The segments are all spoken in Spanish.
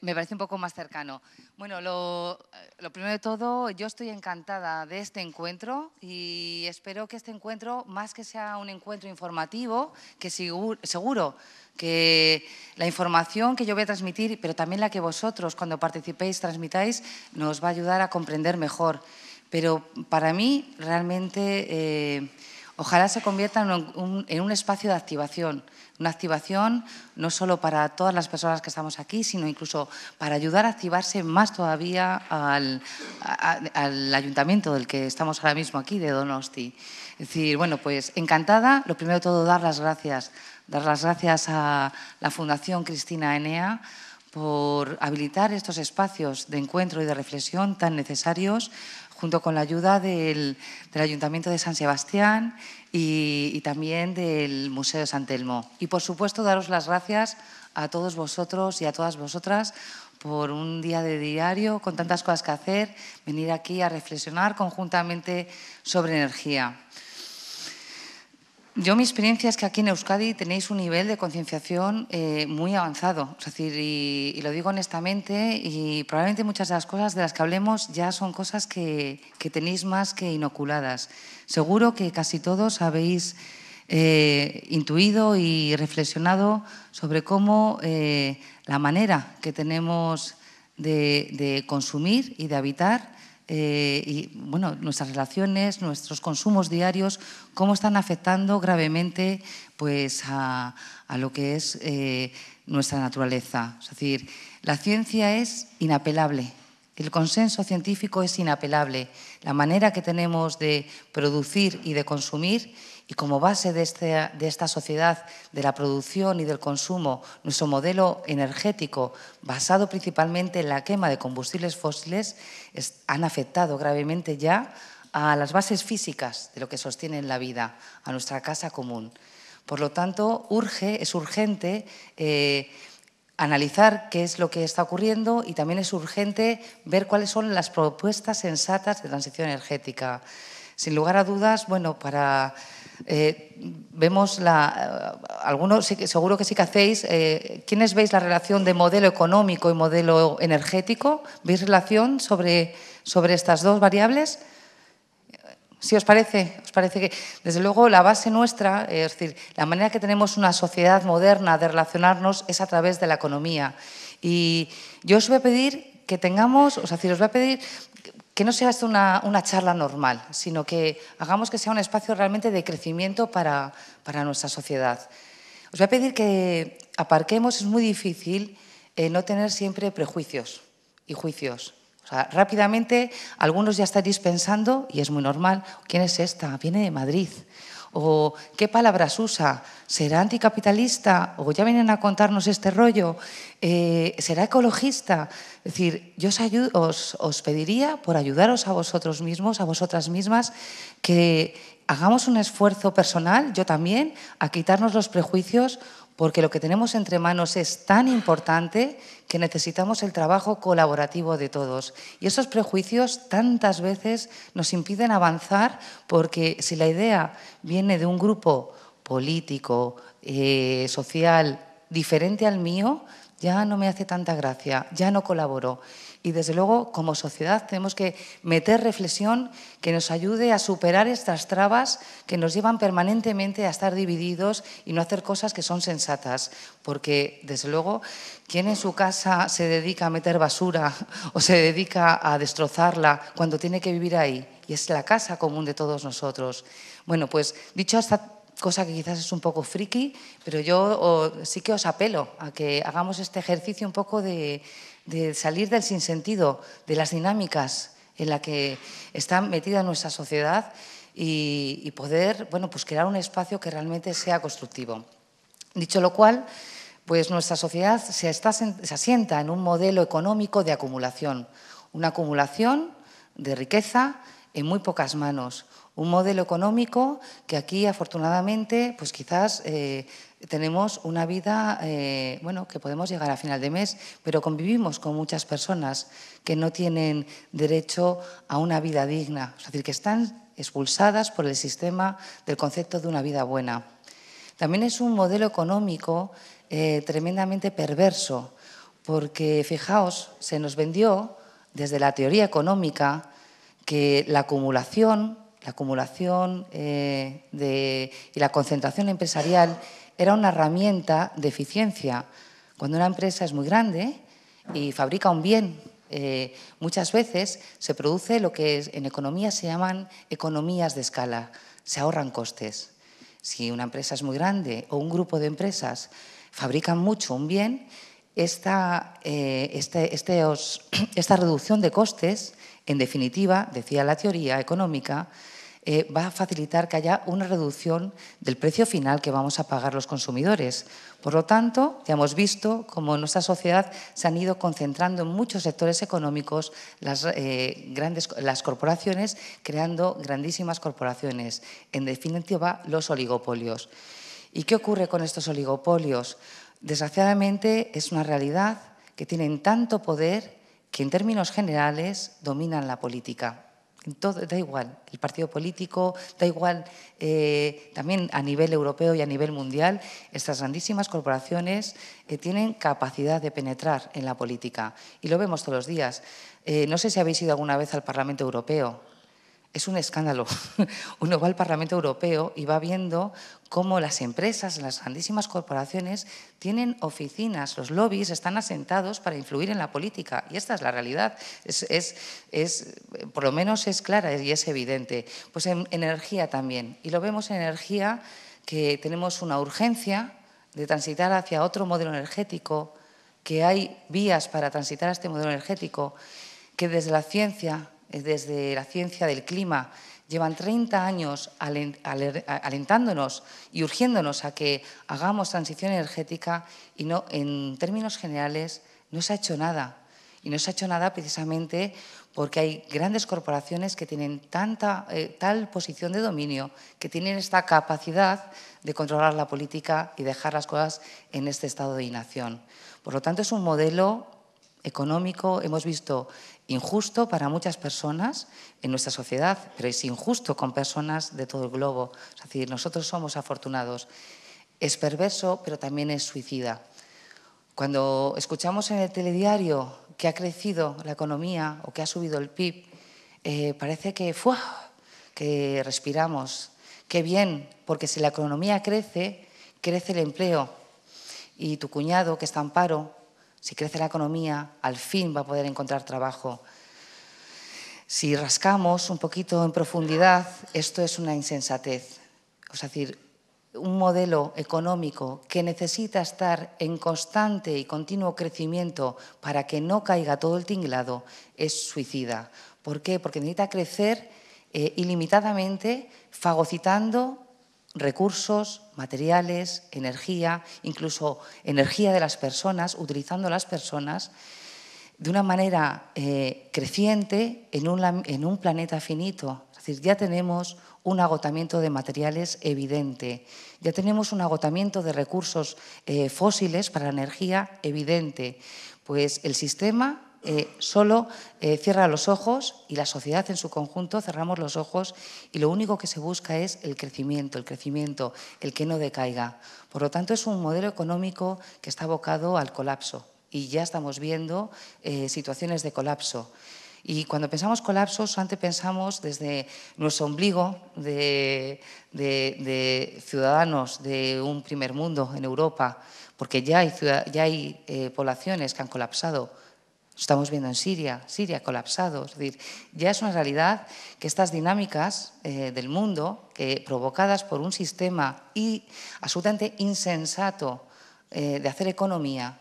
me, parece un poco más cercano. Bueno, lo, primero de todo, yo estoy encantada de este encuentro y espero que este encuentro, más que sea un encuentro informativo, que seguro, que la información que yo voy a transmitir, pero también la que vosotros cuando participéis transmitáis, nos va a ayudar a comprender mejor. Pero para mí realmente... Eh, ojalá se convierta en un, espacio de activación, una activación no solo para todas las personas que estamos aquí, sino incluso para ayudar a activarse más todavía al, ayuntamiento del que estamos ahora mismo aquí, de Donosti. Es decir, bueno, pues encantada, lo primero de todo dar las gracias, dar las gracias a la Fundación Cristina Enea por habilitar estos espacios de encuentro y de reflexión tan necesarios junto con la ayuda del, Ayuntamiento de San Sebastián y, también del Museo de San Telmo. Y por supuesto daros las gracias a todos vosotros y a todas vosotras por un día de diario con tantas cosas que hacer, venir aquí a reflexionar conjuntamente sobre energía. Yo mi experiencia es que aquí en Euskadi tenéis un nivel de concienciación eh, muy avanzado, es decir, y, lo digo honestamente, y probablemente muchas de las cosas de las que hablemos ya son cosas que, tenéis más que inoculadas. Seguro que casi todos habéis eh, intuido y reflexionado sobre cómo eh, la manera que tenemos de, de consumir y de habitar eh, y bueno, nuestras relaciones, nuestros consumos diarios, cómo están afectando gravemente pues, a, lo que es eh, nuestra naturaleza. Es decir, la ciencia es inapelable, el consenso científico es inapelable, la manera que tenemos de producir y de consumir y como base este, de, esta sociedad de la producción y del consumo, nuestro modelo energético basado principalmente en la quema de combustibles fósiles han afectado gravemente ya a las bases físicas de lo que sostiene la vida, a nuestra casa común. Por lo tanto, urge, es urgente eh, analizar qué es lo que está ocurriendo y también es urgente ver cuáles son las propuestas sensatas de transición energética. Sin lugar a dudas, bueno, para eh, vemos eh, Algunos seguro que sí que hacéis. Eh, ¿Quiénes veis la relación de modelo económico y modelo energético? ¿Veis relación sobre, sobre estas dos variables? ¿Sí os parece? ¿Os parece que, desde luego, la base nuestra, es decir, la manera que tenemos una sociedad moderna de relacionarnos es a través de la economía? Y yo os voy a pedir que tengamos, o sea, os voy a pedir que no sea esto una, una, charla normal, sino que hagamos que sea un espacio realmente de crecimiento para, para nuestra sociedad. Os voy a pedir que aparquemos, es muy difícil eh, no tener siempre prejuicios y juicios. O sea, rápidamente algunos ya estaréis pensando, y es muy normal, ¿quién es esta? Viene de Madrid o qué palabras usa, será anticapitalista o ya vienen a contarnos este rollo, eh, será ecologista. Es decir, yo os pediría por ayudaros a vosotros mismos, a vosotras mismas, que hagamos un esfuerzo personal, yo también, a quitarnos los prejuicios porque lo que tenemos entre manos es tan importante que necesitamos el trabajo colaborativo de todos. Y esos prejuicios tantas veces nos impiden avanzar porque si la idea viene de un grupo político, eh, social, diferente al mío, ya no me hace tanta gracia, ya no colaboro y desde luego como sociedad tenemos que meter reflexión que nos ayude a superar estas trabas que nos llevan permanentemente a estar divididos y no hacer cosas que son sensatas, porque desde luego ¿quién en su casa se dedica a meter basura o se dedica a destrozarla cuando tiene que vivir ahí y es la casa común de todos nosotros. Bueno, pues dicho esta cosa que quizás es un poco friki, pero yo sí que os apelo a que hagamos este ejercicio un poco de, de salir del sinsentido, de las dinámicas en las que está metida nuestra sociedad y, poder bueno, pues crear un espacio que realmente sea constructivo. Dicho lo cual, pues nuestra sociedad se, está, se asienta en un modelo económico de acumulación, una acumulación de riqueza en muy pocas manos, un modelo económico que aquí, afortunadamente, pues quizás eh, tenemos una vida, eh, bueno, que podemos llegar a final de mes, pero convivimos con muchas personas que no tienen derecho a una vida digna, es decir, que están expulsadas por el sistema del concepto de una vida buena. También es un modelo económico eh, tremendamente perverso, porque fijaos, se nos vendió desde la teoría económica que la acumulación la acumulación eh, y la concentración empresarial era una herramienta de eficiencia. Cuando una empresa es muy grande y fabrica un bien, eh, muchas veces se produce lo que en economía se llaman economías de escala, se ahorran costes. Si una empresa es muy grande o un grupo de empresas fabrican mucho un bien, esta eh, este, reducción de costes, en definitiva, decía la teoría económica, eh, va a facilitar que haya una reducción del precio final que vamos a pagar los consumidores. Por lo tanto, ya hemos visto cómo en nuestra sociedad se han ido concentrando en muchos sectores económicos las, eh, grandes, las corporaciones, creando grandísimas corporaciones, en definitiva los oligopolios. ¿Y qué ocurre con estos oligopolios? Desgraciadamente es una realidad que tienen tanto poder que en términos generales dominan la política da igual, el partido político, da igual eh, también a nivel europeo y a nivel mundial, estas grandísimas corporaciones eh, tienen capacidad de penetrar en la política y lo vemos todos los días. Eh, no sé si habéis ido alguna vez al Parlamento Europeo, es un escándalo. Uno va al Parlamento Europeo y va viendo cómo las empresas, las grandísimas corporaciones, tienen oficinas, los lobbies están asentados para influir en la política. Y esta es la realidad. Es, es, por lo menos es clara y es evidente. Pues en energía también. Y lo vemos en energía que tenemos una urgencia de transitar hacia otro modelo energético, que hay vías para transitar a este modelo energético, que desde la ciencia desde la ciencia del clima, llevan 30 años alentándonos y urgiéndonos a que hagamos transición energética y no, en términos generales no se ha hecho nada. Y no se ha hecho nada precisamente porque hay grandes corporaciones que tienen tanta, eh, tal posición de dominio, que tienen esta capacidad de controlar la política y dejar las cosas en este estado de inacción. Por lo tanto, es un modelo económico, hemos visto injusto para muchas personas en nuestra sociedad, pero es injusto con personas de todo el globo. Es decir, nosotros somos afortunados. Es perverso, pero también es suicida. Cuando escuchamos en el telediario que ha crecido la economía o que ha subido el PIB, eh, parece que, que respiramos, qué bien, porque si la economía crece, crece el empleo. Y tu cuñado, que está en paro, si crece la economía, al fin va a poder encontrar trabajo. Si rascamos un poquito en profundidad, esto es una insensatez. Es decir, un modelo económico que necesita estar en constante y continuo crecimiento para que no caiga todo el tinglado es suicida. ¿Por qué? Porque necesita crecer eh, ilimitadamente, fagocitando recursos, materiales, energía, incluso energía de las personas, utilizando las personas de una manera eh, creciente en un, planeta finito. Es decir, ya tenemos un agotamiento de materiales evidente, ya tenemos un agotamiento de recursos eh, fósiles para energía evidente, pues el sistema eh, solo eh, cierra los ojos y la sociedad en su conjunto cerramos los ojos y lo único que se busca es el crecimiento, el crecimiento, el que no decaiga. Por lo tanto, es un modelo económico que está abocado al colapso y ya estamos viendo eh, situaciones de colapso. Y cuando pensamos colapsos, antes pensamos desde nuestro ombligo de, ciudadanos de un primer mundo en Europa, porque ya hay, ya hay poblaciones que han colapsado. Estamos viendo en Siria, Siria colapsado. Es decir, ya es una realidad que estas dinámicas eh, del mundo, provocadas por un sistema y absolutamente insensato eh, de hacer economía,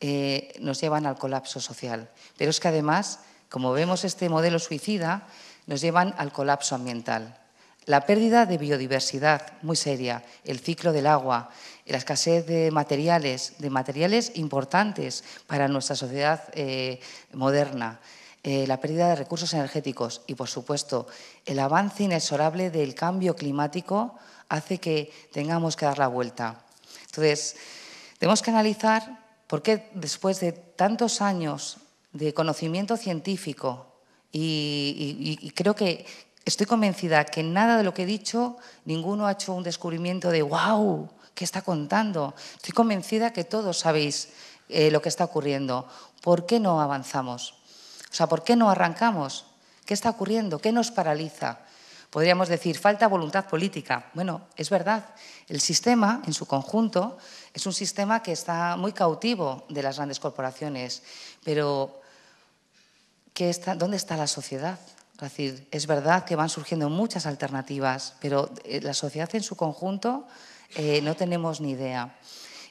eh, nos llevan al colapso social. Pero es que además, como vemos este modelo suicida, nos llevan al colapso ambiental. La pérdida de biodiversidad, muy seria, el ciclo del agua, la escasez de materiales, de materiales importantes para nuestra sociedad eh, moderna, eh, la pérdida de recursos energéticos y, por supuesto, el avance inexorable del cambio climático hace que tengamos que dar la vuelta. Entonces, tenemos que analizar por qué después de tantos años de conocimiento científico y, creo que, Estoy convencida que nada de lo que he dicho, ninguno ha hecho un descubrimiento de wow, qué está contando. Estoy convencida que todos sabéis eh, lo que está ocurriendo. ¿Por qué no avanzamos? O sea, ¿por qué no arrancamos? ¿Qué está ocurriendo? ¿Qué nos paraliza? Podríamos decir, falta voluntad política. Bueno, es verdad, el sistema en su conjunto es un sistema que está muy cautivo de las grandes corporaciones, pero está, ¿dónde está la sociedad? es verdad que van surgiendo muchas alternativas, pero eh, la sociedad en su conjunto eh, no tenemos ni idea.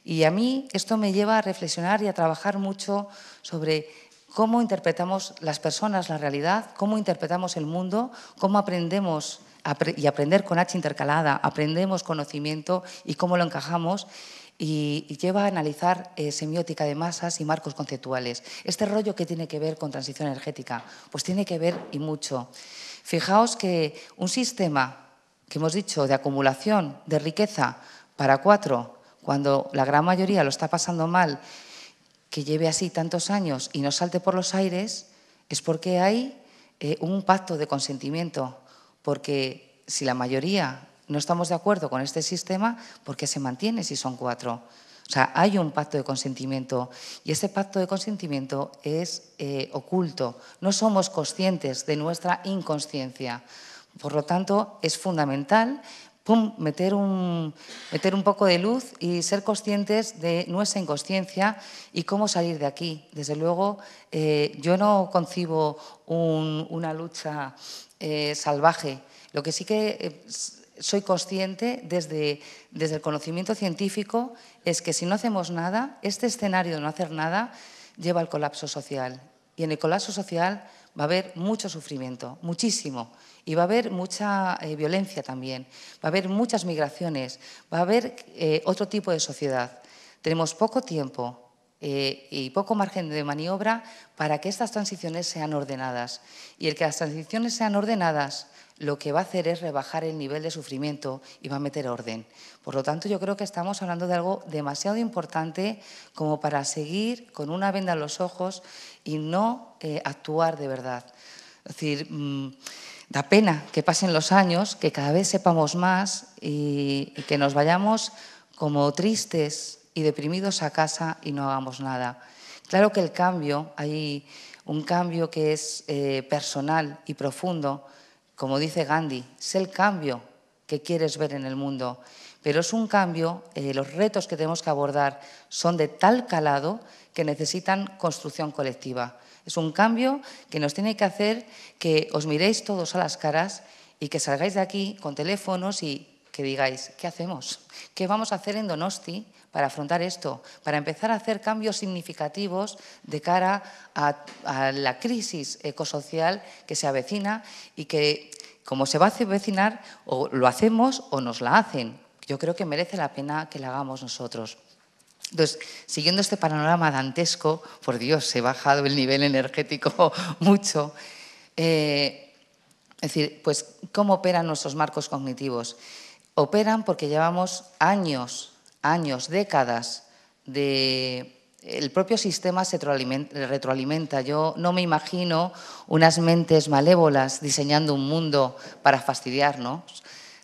Y a mí esto me lleva a reflexionar y a trabajar mucho sobre cómo interpretamos las personas, la realidad, cómo interpretamos el mundo, cómo aprendemos y aprender con H intercalada, aprendemos conocimiento y cómo lo encajamos y lleva a analizar eh, semiótica de masas y marcos conceptuales. Este rollo que tiene que ver con transición energética, pues tiene que ver y mucho. Fijaos que un sistema que hemos dicho de acumulación de riqueza para cuatro, cuando la gran mayoría lo está pasando mal, que lleve así tantos años y no salte por los aires, es porque hay eh, un pacto de consentimiento, porque si la mayoría no estamos de acuerdo con este sistema, ¿por qué se mantiene si son cuatro? O sea, hay un pacto de consentimiento y ese pacto de consentimiento es eh, oculto. No somos conscientes de nuestra inconsciencia. Por lo tanto, es fundamental meter, un, poco de luz y ser conscientes de nuestra inconsciencia y cómo salir de aquí. Desde luego, eh, yo no concibo una lucha eh, salvaje. Lo que sí que eh, soy consciente desde, desde el conocimiento científico es que si no hacemos nada, este escenario de no hacer nada lleva al colapso social. Y en el colapso social va a haber mucho sufrimiento, muchísimo. Y va a haber mucha eh, violencia también, va a haber muchas migraciones, va a haber eh, otro tipo de sociedad. Tenemos poco tiempo eh, y poco margen de maniobra para que estas transiciones sean ordenadas. Y el que las transiciones sean ordenadas lo que va a hacer es rebajar el nivel de sufrimiento y va a meter orden. Por lo tanto, yo creo que estamos hablando de algo demasiado importante como para seguir con una venda en los ojos y no actuar de verdad. Es decir, mm, la pena que pasen los años, que cada vez sepamos más y, que nos vayamos como tristes y deprimidos a casa y no hagamos nada. Claro que el cambio, hay un cambio que es eh, personal y profundo, como dice Gandhi, es el cambio que quieres ver en el mundo, pero es un cambio, eh, los retos que tenemos que abordar son de tal calado que necesitan construcción colectiva. Es un cambio que nos tiene que hacer que os miréis todos a las caras y que salgáis de aquí con teléfonos y que digáis, ¿qué hacemos? ¿Qué vamos a hacer en Donosti para afrontar esto? Para empezar a hacer cambios significativos de cara a, la crisis ecosocial que se avecina y que, como se va a avecinar, o lo hacemos o nos la hacen. Yo creo que merece la pena que la hagamos nosotros. Entonces, siguiendo este panorama dantesco, por Dios, he bajado el nivel energético mucho. Eh, es decir, pues, ¿cómo operan nuestros marcos cognitivos? Operan porque llevamos años, años, décadas de... El propio sistema se retroalimenta. Yo no me imagino unas mentes malévolas diseñando un mundo para fastidiarnos,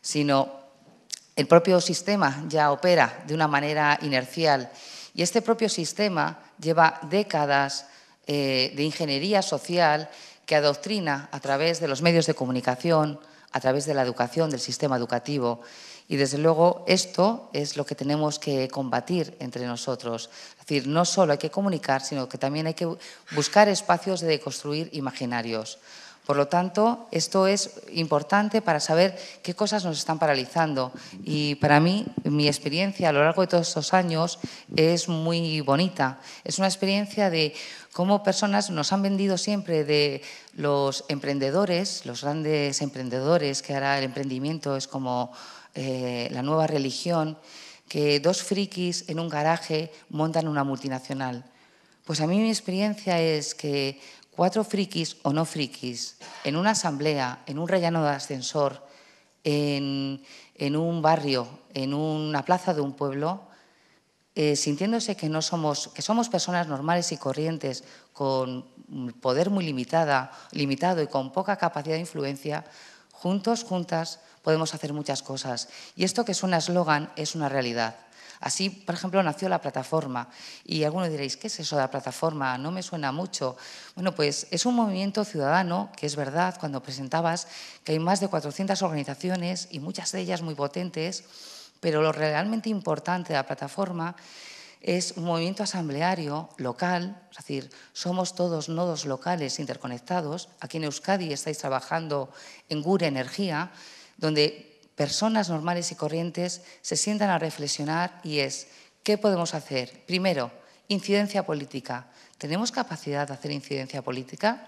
sino el propio sistema ya opera de una manera inercial y este propio sistema lleva décadas eh, de ingeniería social que adoctrina a través de los medios de comunicación, a través de la educación, del sistema educativo. Y desde luego esto es lo que tenemos que combatir entre nosotros. Es decir, no solo hay que comunicar, sino que también hay que buscar espacios de construir imaginarios. Por lo tanto, esto es importante para saber qué cosas nos están paralizando. Y para mí, mi experiencia a lo largo de todos estos años es muy bonita. Es una experiencia de cómo personas nos han vendido siempre de los emprendedores, los grandes emprendedores, que ahora el emprendimiento es como eh, la nueva religión, que dos frikis en un garaje montan una multinacional. Pues a mí mi experiencia es que cuatro frikis o no frikis, en una asamblea, en un rellano de ascensor, en, un barrio, en una plaza de un pueblo, eh, sintiéndose que, no somos, que somos personas normales y corrientes, con poder muy limitada, limitado y con poca capacidad de influencia, juntos, juntas, podemos hacer muchas cosas. Y esto que es un eslogan es una realidad. Así, por ejemplo, nació la plataforma. Y algunos diréis, ¿qué es eso de la plataforma? No me suena mucho. Bueno, pues es un movimiento ciudadano, que es verdad, cuando presentabas que hay más de 400 organizaciones y muchas de ellas muy potentes, pero lo realmente importante de la plataforma es un movimiento asambleario local, es decir, somos todos nodos locales interconectados. Aquí en Euskadi estáis trabajando en Gure Energía, donde personas normales y corrientes se sientan a reflexionar y es, ¿qué podemos hacer? Primero, incidencia política. ¿Tenemos capacidad de hacer incidencia política?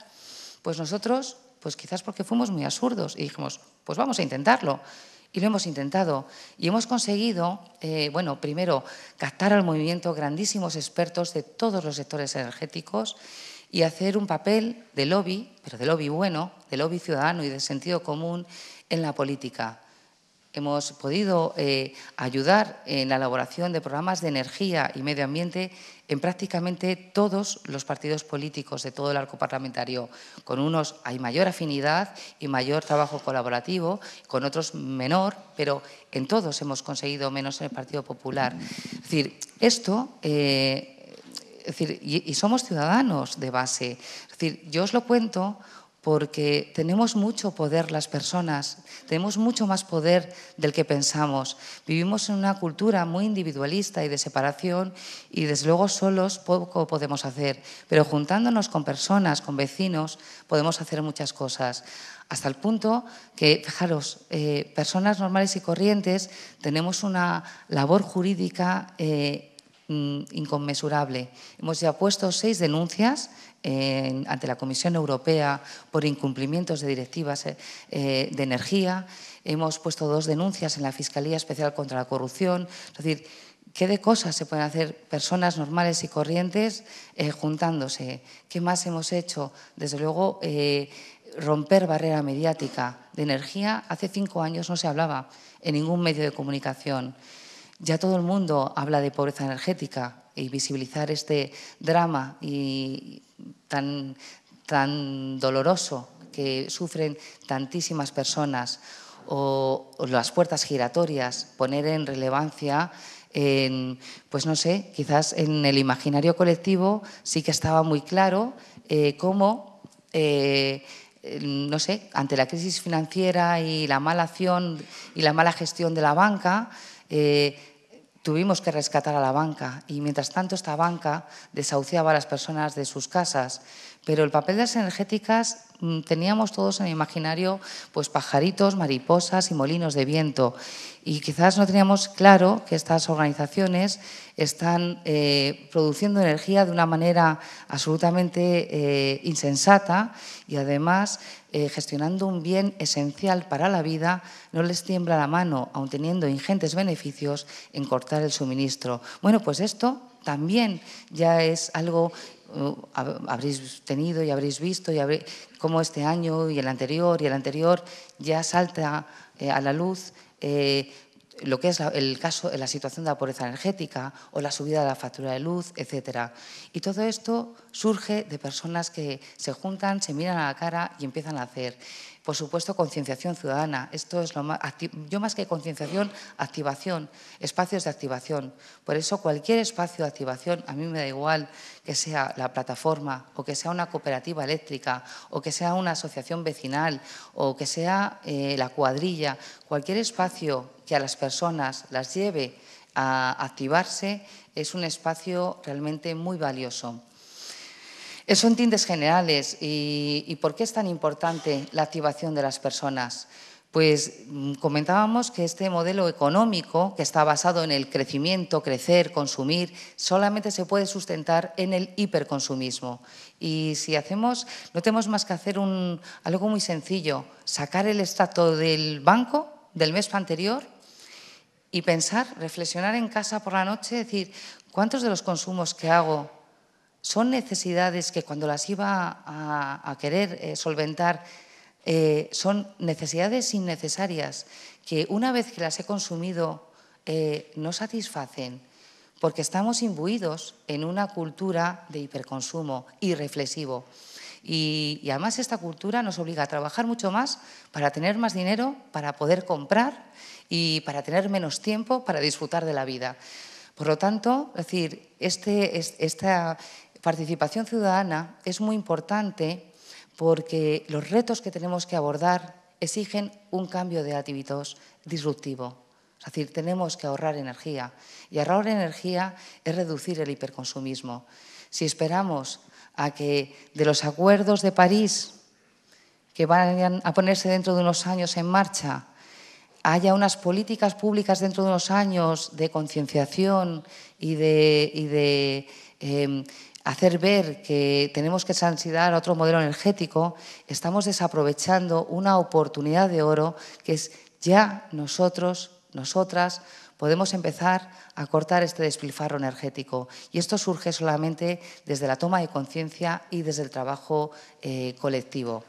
Pues nosotros, pues quizás porque fuimos muy absurdos y dijimos, pues vamos a intentarlo. Y lo hemos intentado. Y hemos conseguido, eh, bueno, primero, captar al movimiento grandísimos expertos de todos los sectores energéticos y hacer un papel de lobby, pero de lobby bueno, de lobby ciudadano y de sentido común en la política hemos podido eh, ayudar en la elaboración de programas de energía y medio ambiente en prácticamente todos los partidos políticos de todo el arco parlamentario. Con unos hay mayor afinidad y mayor trabajo colaborativo, con otros menor, pero en todos hemos conseguido menos en el Partido Popular. Es decir, esto... Eh, y, y somos ciudadanos de base. Es decir, yo os lo cuento porque tenemos mucho poder las personas, tenemos mucho más poder del que pensamos. Vivimos en una cultura muy individualista y de separación y desde luego solos poco podemos hacer, pero juntándonos con personas, con vecinos, podemos hacer muchas cosas. Hasta el punto que, fijaros, eh, personas normales y corrientes tenemos una labor jurídica. Eh, mm, inconmensurable. Hemos ya puesto seis denuncias ante la Comisión Europea por incumplimientos de directivas eh, eh, de energía. Hemos puesto dos denuncias en la Fiscalía Especial contra la Corrupción. Es decir, ¿qué de cosas se pueden hacer personas normales y corrientes eh, juntándose? ¿Qué más hemos hecho? Desde luego, romper barrera mediática de energía. Hace cinco años no se hablaba en ningún medio de comunicación. Ya todo el mundo habla de pobreza energética y visibilizar este drama y tan, doloroso que sufren tantísimas personas, o, las puertas giratorias, poner en relevancia pues no sé, quizás en el imaginario colectivo sí que estaba muy claro eh, cómo, eh, no sé, ante la crisis financiera y la mala acción y la mala gestión de la banca, eh, Tuvimos que rescatar a la banca y mientras tanto esta banca desahuciaba a las personas de sus casas, pero el papel de las energéticas Mm, teníamos todos en el imaginario pues pajaritos, mariposas y molinos de viento. Y quizás no teníamos claro que estas organizaciones están eh, produciendo energía de una manera absolutamente eh, insensata y además eh, gestionando un bien esencial para la vida, no les tiembla la mano, aun teniendo ingentes beneficios en cortar el suministro. Bueno, pues esto también ya es algo habréis tenido y habréis visto y cómo este año y el anterior y el anterior ya salta eh, a la luz eh, lo que es el caso, la situación de la pobreza energética o la subida de la factura de luz, etc. Y todo esto surge de personas que se juntan, se miran a la cara y empiezan a hacer. Por supuesto, concienciación ciudadana. Esto es lo más, yo más que concienciación, activación, espacios de activación. Por eso cualquier espacio de activación, a mí me da igual que sea la plataforma o que sea una cooperativa eléctrica o que sea una asociación vecinal o que sea eh, la cuadrilla, cualquier espacio que a las personas las lleve a activarse es un espacio realmente muy valioso. Eso eh, en tintes generales. ¿Y, por qué es tan importante la activación de las personas? Pues mm, comentábamos que este modelo económico, que está basado en el crecimiento, crecer, consumir, solamente se puede sustentar en el hiperconsumismo. Y si hacemos, no tenemos más que hacer un, algo muy sencillo, sacar el estado del banco del mes anterior y pensar, reflexionar en casa por la noche, decir, ¿cuántos de los consumos que hago son necesidades que cuando las iba a, querer eh, solventar, eh, son necesidades innecesarias que una vez que las he consumido eh, no satisfacen, porque estamos imbuidos en una cultura de hiperconsumo irreflexivo. Y, y, además esta cultura nos obliga a trabajar mucho más para tener más dinero, para poder comprar y para tener menos tiempo para disfrutar de la vida. Por lo tanto, es decir, este, esta, participación ciudadana es muy importante porque los retos que tenemos que abordar exigen un cambio de hábitos disruptivo. Es decir, tenemos que ahorrar energía y ahorrar energía es reducir el hiperconsumismo. Si esperamos a que de los acuerdos de París que van a ponerse dentro de unos años en marcha, haya unas políticas públicas dentro de unos años de concienciación y de, em, hacer ver que tenemos que transitar a otro modelo energético, estamos desaprovechando una oportunidad de oro que es ya nosotros, nosotras, podemos empezar a cortar este despilfarro energético. Y esto surge solamente desde la toma de conciencia y desde el trabajo eh, colectivo.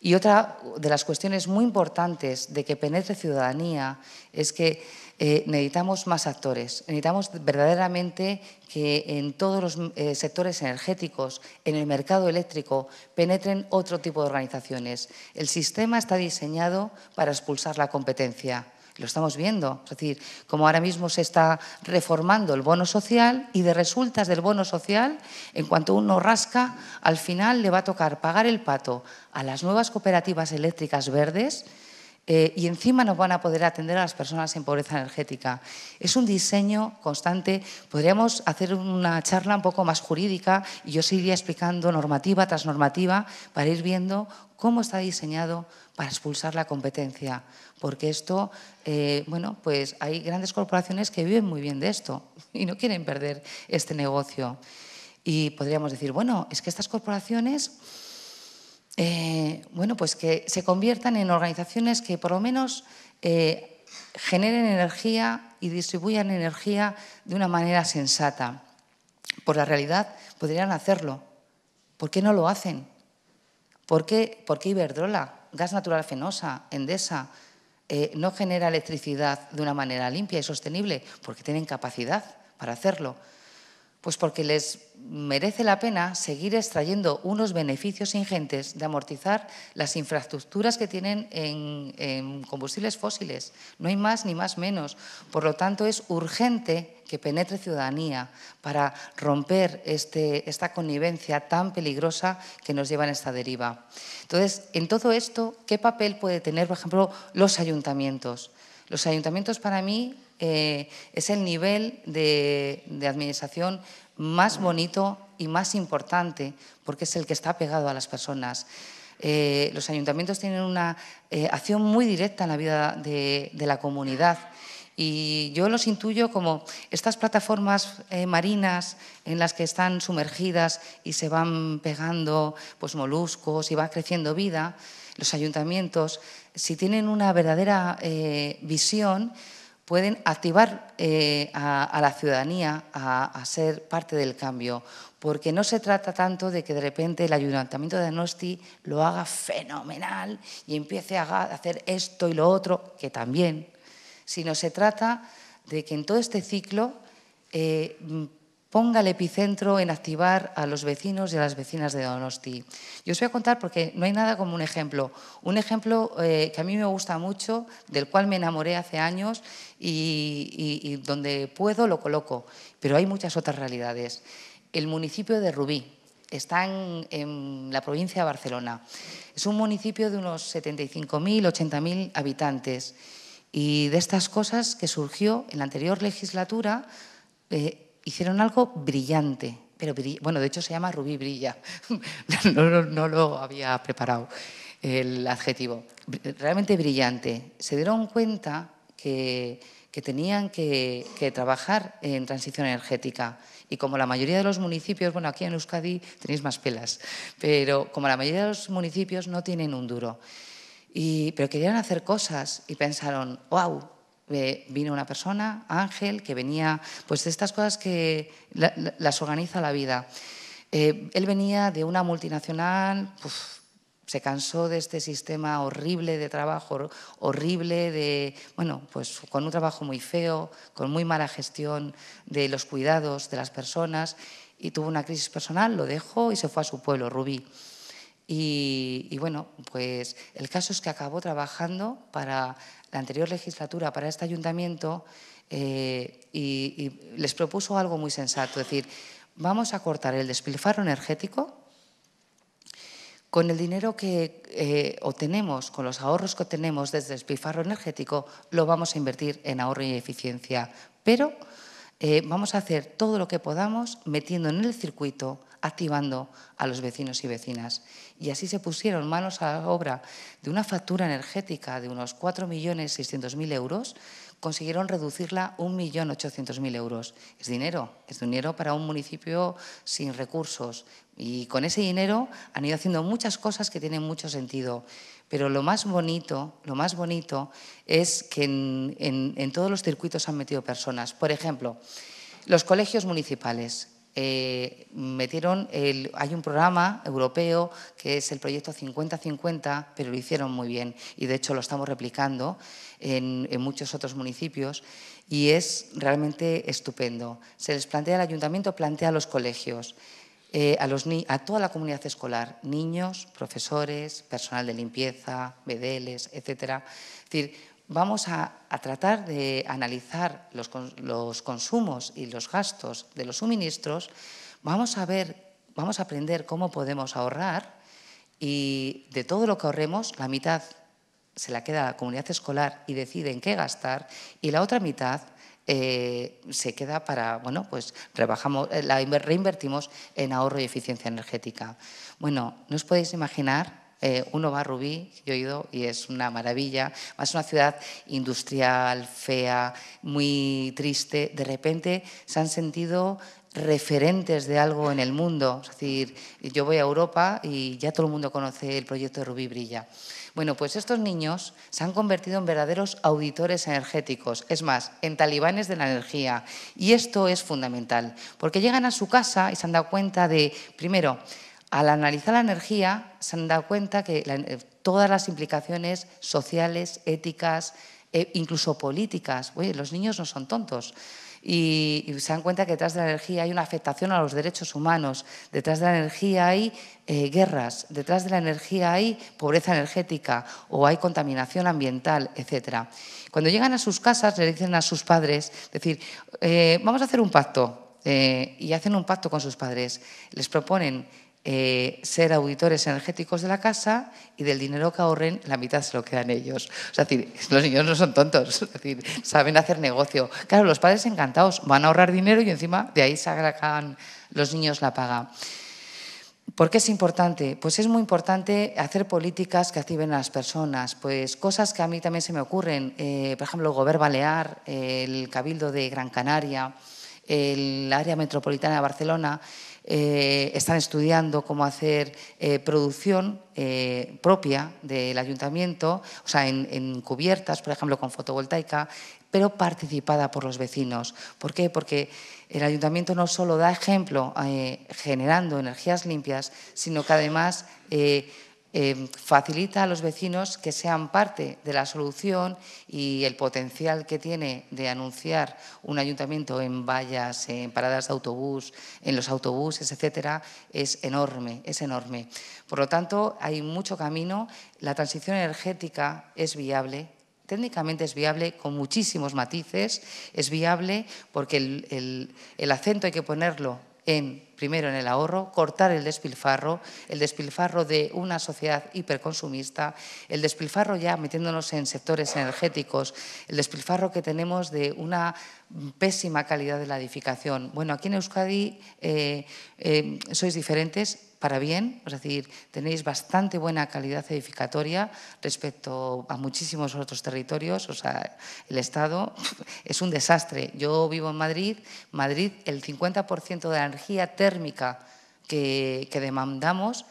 Y otra de las cuestiones muy importantes de que penetre ciudadanía es que eh, necesitamos más actores, necesitamos verdaderamente que en todos los eh, sectores energéticos, en el mercado eléctrico, penetren otro tipo de organizaciones. El sistema está diseñado para expulsar la competencia. Lo estamos viendo, es decir, como ahora mismo se está reformando el bono social y de resultas del bono social, en cuanto uno rasca, al final le va a tocar pagar el pato a las nuevas cooperativas eléctricas verdes, eh, y encima nos van a poder atender a las personas en pobreza energética. Es un diseño constante. Podríamos hacer una charla un poco más jurídica y yo seguiría explicando normativa tras normativa para ir viendo cómo está diseñado para expulsar la competencia, porque esto, eh, bueno, pues hay grandes corporaciones que viven muy bien de esto y no quieren perder este negocio. Y podríamos decir, bueno, es que estas corporaciones eh, bueno, pues que se conviertan en organizaciones que por lo menos eh, generen energía y distribuyan energía de una manera sensata. Por la realidad podrían hacerlo. ¿Por qué no lo hacen? ¿Por qué, Iberdrola, Gas Natural Fenosa, Endesa, eh, no genera electricidad de una manera limpia y sostenible? Porque tienen capacidad para hacerlo. Pues porque les merece la pena seguir extrayendo unos beneficios ingentes de amortizar las infraestructuras que tienen en, combustibles fósiles. No hay más ni más menos. Por lo tanto, es urgente que penetre ciudadanía para romper este, esta connivencia tan peligrosa que nos lleva en esta deriva. Entonces, en todo esto, ¿qué papel puede tener, por ejemplo, los ayuntamientos? Los ayuntamientos para mí eh, es el nivel de, administración más bonito y más importante, porque es el que está pegado a las personas. Eh, los ayuntamientos tienen una eh, acción muy directa en la vida de, la comunidad. Y yo los intuyo como estas plataformas marinas en las que están sumergidas y se van pegando pues, moluscos y va creciendo vida, los ayuntamientos, si tienen una verdadera visión, pueden activar eh, a, la ciudadanía a, ser parte del cambio, porque no se trata tanto de que de repente el ayuntamiento de Anosti lo haga fenomenal y empiece a hacer esto y lo otro, que también, sino se trata de que en todo este ciclo eh, ponga el epicentro en activar a los vecinos y a las vecinas de Donosti. Yo os voy a contar porque no hay nada como un ejemplo. Un ejemplo eh, que a mí me gusta mucho, del cual me enamoré hace años y, donde puedo lo coloco. Pero hay muchas otras realidades. El municipio de Rubí, está en, la provincia de Barcelona. Es un municipio de unos 75.000, 80.000 habitantes. Y de estas cosas que surgió en la anterior legislatura, eh, hicieron algo brillante. Pero, bueno, de hecho se llama Rubí Brilla. no, lo había preparado el adjetivo. Realmente brillante. Se dieron cuenta que, tenían que, trabajar en transición energética. Y como la mayoría de los municipios, bueno, aquí en Euskadi tenéis más pelas, pero como la mayoría de los municipios no tienen un duro. pero querían hacer cosas y pensaron, wow, vino una persona, Ángel, que venía, pues de estas cosas que las organiza la vida. Eh, él venía de una multinacional, se cansó de este sistema horrible de trabajo, horrible de, bueno, pues con un trabajo muy feo, con muy mala gestión de los cuidados de las personas y tuvo una crisis personal, lo dejó y se fue a su pueblo, Rubí. Y, y bueno, pues el caso es que acabó trabajando para la anterior legislatura para este ayuntamiento eh, y, les propuso algo muy sensato, es decir, vamos a cortar el despilfarro energético con el dinero que eh, obtenemos, con los ahorros que obtenemos desde el despilfarro energético, lo vamos a invertir en ahorro y eficiencia, pero eh, vamos a hacer todo lo que podamos metiendo en el circuito activando a los vecinos y vecinas. Y así se pusieron manos a la obra de una factura energética de unos 4.600.000 euros, consiguieron reducirla 1.800.000 euros. Es dinero, es dinero para un municipio sin recursos. Y con ese dinero han ido haciendo muchas cosas que tienen mucho sentido. Pero lo más bonito, lo más bonito es que en, en todos los circuitos han metido personas. Por ejemplo, los colegios municipales. Eh, metieron, hay un programa europeo que es el proyecto 50-50, pero lo hicieron muy bien y de hecho lo estamos replicando en, muchos otros municipios y es realmente estupendo. Se les plantea al ayuntamiento, plantea a los colegios. Eh, a, los, a, toda la comunidad escolar, niños, profesores, personal de limpieza, bedeles, etc. Es decir, vamos a, tratar de analizar los, consumos y los gastos de los suministros, vamos a ver, vamos a aprender cómo podemos ahorrar y de todo lo que ahorremos, la mitad se la queda a la comunidad escolar y deciden qué gastar y la otra mitad eh, se queda para, bueno, pues rebajamos, eh, la reinvertimos en ahorro y eficiencia energética. Bueno, no os podéis imaginar eh, uno va a Rubí, yo he ido y es una maravilla, es una ciudad industrial, fea, muy triste, de repente se han sentido referentes de algo en el mundo. Es decir, yo voy a Europa y ya todo el mundo conoce el proyecto de Rubí Brilla. Bueno, pues estos niños se han convertido en verdaderos auditores energéticos, es más, en talibanes de la energía. Y esto es fundamental, porque llegan a su casa y se han dado cuenta de, primero, al analizar la energía se han dado cuenta que eh, todas las implicaciones sociales, éticas, e incluso políticas, Oye, los niños no son tontos. Y, se dan cuenta que detrás de la energía hay una afectación a los derechos humanos, detrás de la energía hay eh, guerras, detrás de la energía hay pobreza energética o hay contaminación ambiental, etc. Cuando llegan a sus casas le dicen a sus padres, decir, eh, vamos a hacer un pacto, y hacen un pacto con sus padres. Les proponen eh, ser auditores energéticos de la casa y del dinero que ahorren, la mitad se lo quedan ellos. es decir, los niños no son tontos, saben hacer negocio. Claro, los padres encantados van a ahorrar dinero y encima de ahí sacan los niños la paga. ¿Por qué es importante? Pues es muy importante hacer políticas que activen a las personas, pues cosas que a mí también se me ocurren, eh, por ejemplo, el Gober Balear, el Cabildo de Gran Canaria, el área metropolitana de Barcelona, eh, están estudiando cómo hacer eh, producción eh, propia del ayuntamiento, o sea, en, cubiertas, por ejemplo, con fotovoltaica, pero participada por los vecinos. ¿Por qué? Porque el ayuntamiento no solo da ejemplo generando energías limpias, sino que además Em, facilita a los vecinos que sean parte de la solución y el potencial que tiene de anunciar un ayuntamiento en vallas, en paradas de autobús, en los autobuses, etcétera, es enorme, es enorme. Por lo tanto, hay mucho camino. La transición energética es viable, técnicamente es viable con muchísimos matices, es viable porque el acento hay que ponerlo en primero en el ahorro, cortar el despilfarro, el despilfarro de una sociedad hiperconsumista, el despilfarro ya metiéndonos en sectores energéticos, el despilfarro que tenemos de una pésima calidad de la edificación. Bueno, aquí en Euskadi eh, eh, sois diferentes, para bien, es decir, tenéis bastante buena calidad edificatoria respecto a muchísimos otros territorios, o sea, el Estado es un desastre. Yo vivo en Madrid, Madrid el 50% de la energía térmica que, demandamos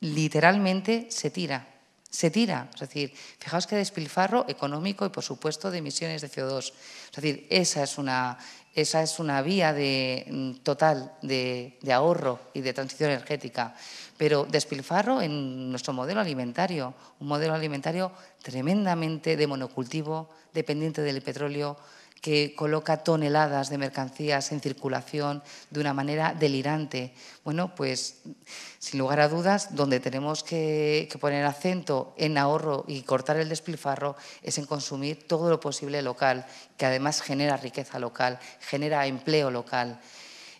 literalmente se tira se tira. Es decir, fijaos qué despilfarro económico y, por supuesto, de emisiones de CO2. Es decir, esa es una, esa es una vía de, mm, total de, de ahorro y de transición energética. Pero despilfarro en nuestro modelo alimentario, un modelo alimentario tremendamente de monocultivo, dependiente del petróleo, que coloca toneladas de mercancías en circulación de una manera delirante. Bueno, pues sin lugar a dudas, donde tenemos que, poner acento en ahorro y cortar el despilfarro es en consumir todo lo posible local, que además genera riqueza local, genera empleo local.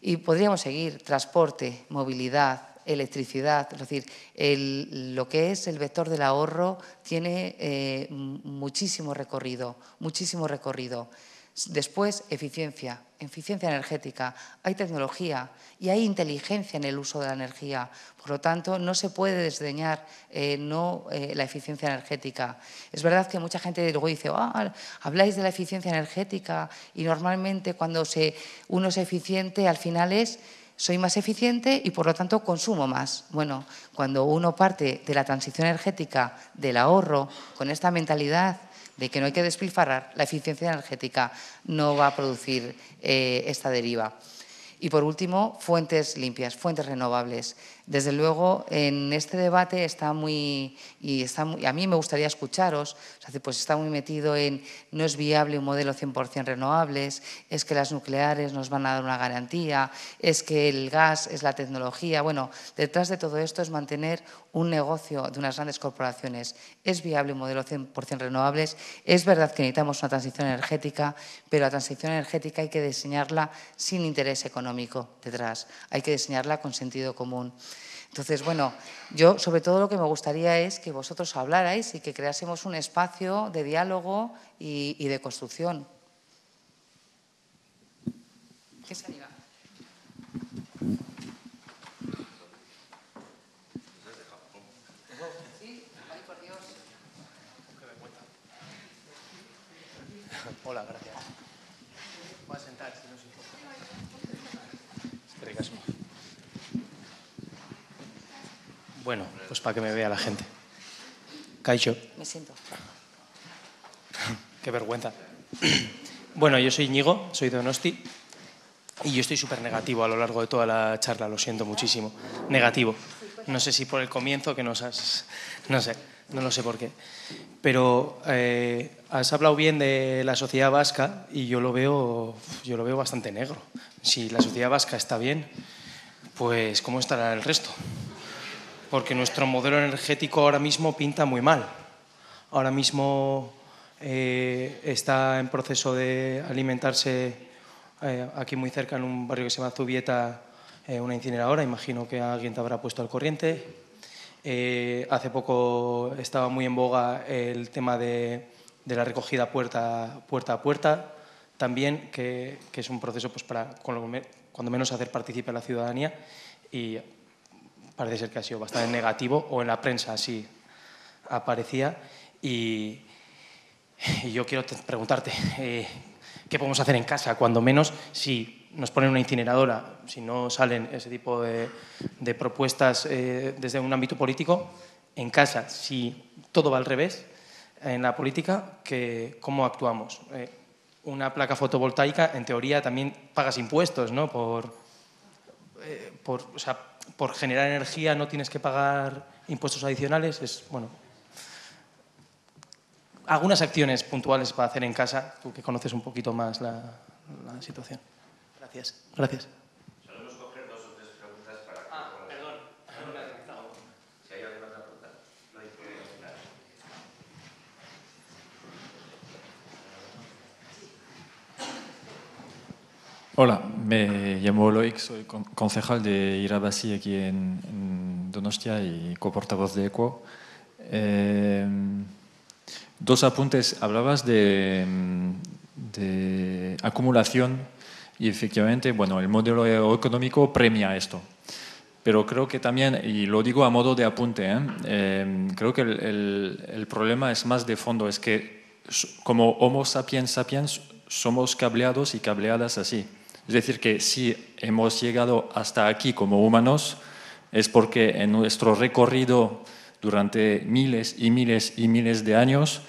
Y podríamos seguir transporte, movilidad, electricidad, es decir, lo que es el vector del ahorro tiene eh, muchísimo recorrido, muchísimo recorrido. Después, eficiencia, eficiencia energética, hay tecnología y hay inteligencia en el uso de la energía. Por lo tanto, no se puede desdeñar eh, no, eh, la eficiencia energética. Es verdad que mucha gente luego dice, ah, habláis de la eficiencia energética y normalmente cuando uno es eficiente al final es soy más eficiente y por lo tanto consumo más. Bueno, cuando uno parte de la transición energética, del ahorro, con esta mentalidad de que no hay que despilfarrar, la eficiencia energética no va a producir eh, esta deriva. Y por último, fuentes limpias, fuentes renovables. Desde luego, en este debate está muy, y está a mí me gustaría escucharos, pues está muy metido en no es viable un modelo 100% renovables, es que las nucleares nos van a dar una garantía, es que el gas es la tecnología. Bueno, detrás de todo esto es mantener un negocio de unas grandes corporaciones. ¿Es viable un modelo 100% renovables? Es verdad que necesitamos una transición energética, pero la transición energética hay que diseñarla sin interés económico detrás, hay que diseñarla con sentido común. Entonces, bueno, yo sobre todo lo que me gustaría es que vosotros hablarais y que creásemos un espacio de diálogo y, de construcción. ¿Qué Hola, Bueno, pues para que me vea la gente. Caicho. Me siento. Qué vergüenza. Bueno, yo soy Íñigo, soy de Donosti y yo estoy súper negativo a lo largo de toda la charla, lo siento muchísimo. Negativo. No sé si por el comienzo que nos has... No sé, no lo sé por qué. Pero eh, has hablado bien de la sociedad vasca y yo lo veo, yo lo veo bastante negro. Si la sociedad vasca está bien, pues ¿cómo estará el resto? porque nuestro modelo energético ahora mismo pinta muy mal. Ahora mismo eh, está en proceso de alimentarse eh, aquí muy cerca, en un barrio que se llama Zubieta, eh, una incineradora. Imagino que alguien te habrá puesto al corriente. hace poco estaba muy en boga el tema de, la recogida puerta, puerta a puerta, también, que, es un proceso pues, para, cuando menos, hacer participar a la ciudadanía y parece ser que ha sido bastante negativo, o en la prensa así aparecía. Y, yo quiero preguntarte, eh, ¿qué podemos hacer en casa? Cuando menos, si nos ponen una incineradora, si no salen ese tipo de, propuestas eh, desde un ámbito político, en casa, si todo va al revés en la política, que, ¿cómo actuamos? Eh, una placa fotovoltaica, en teoría, también pagas impuestos, ¿no? Por, por, por generar energía no tienes que pagar impuestos adicionales. Es, bueno, algunas acciones puntuales para hacer en casa, tú que conoces un poquito más la, situación. Gracias. Gracias. Hola, me llamo Loic, soy concejal de Irabasi aquí en, Donostia y coportavoz de ECO. Em, dos apuntes. Hablabas mm, de, acumulación y efectivamente, bueno, el modelo económico premia esto. Pero creo que también, y lo digo a modo de apunte, ¿eh? em, creo que el problema es más de fondo, es que como Homo sapiens sapiens somos cableados y cableadas así. Es decir, que si hemos llegado hasta aquí como humanos es porque en nuestro recorrido durante miles y miles y miles de años,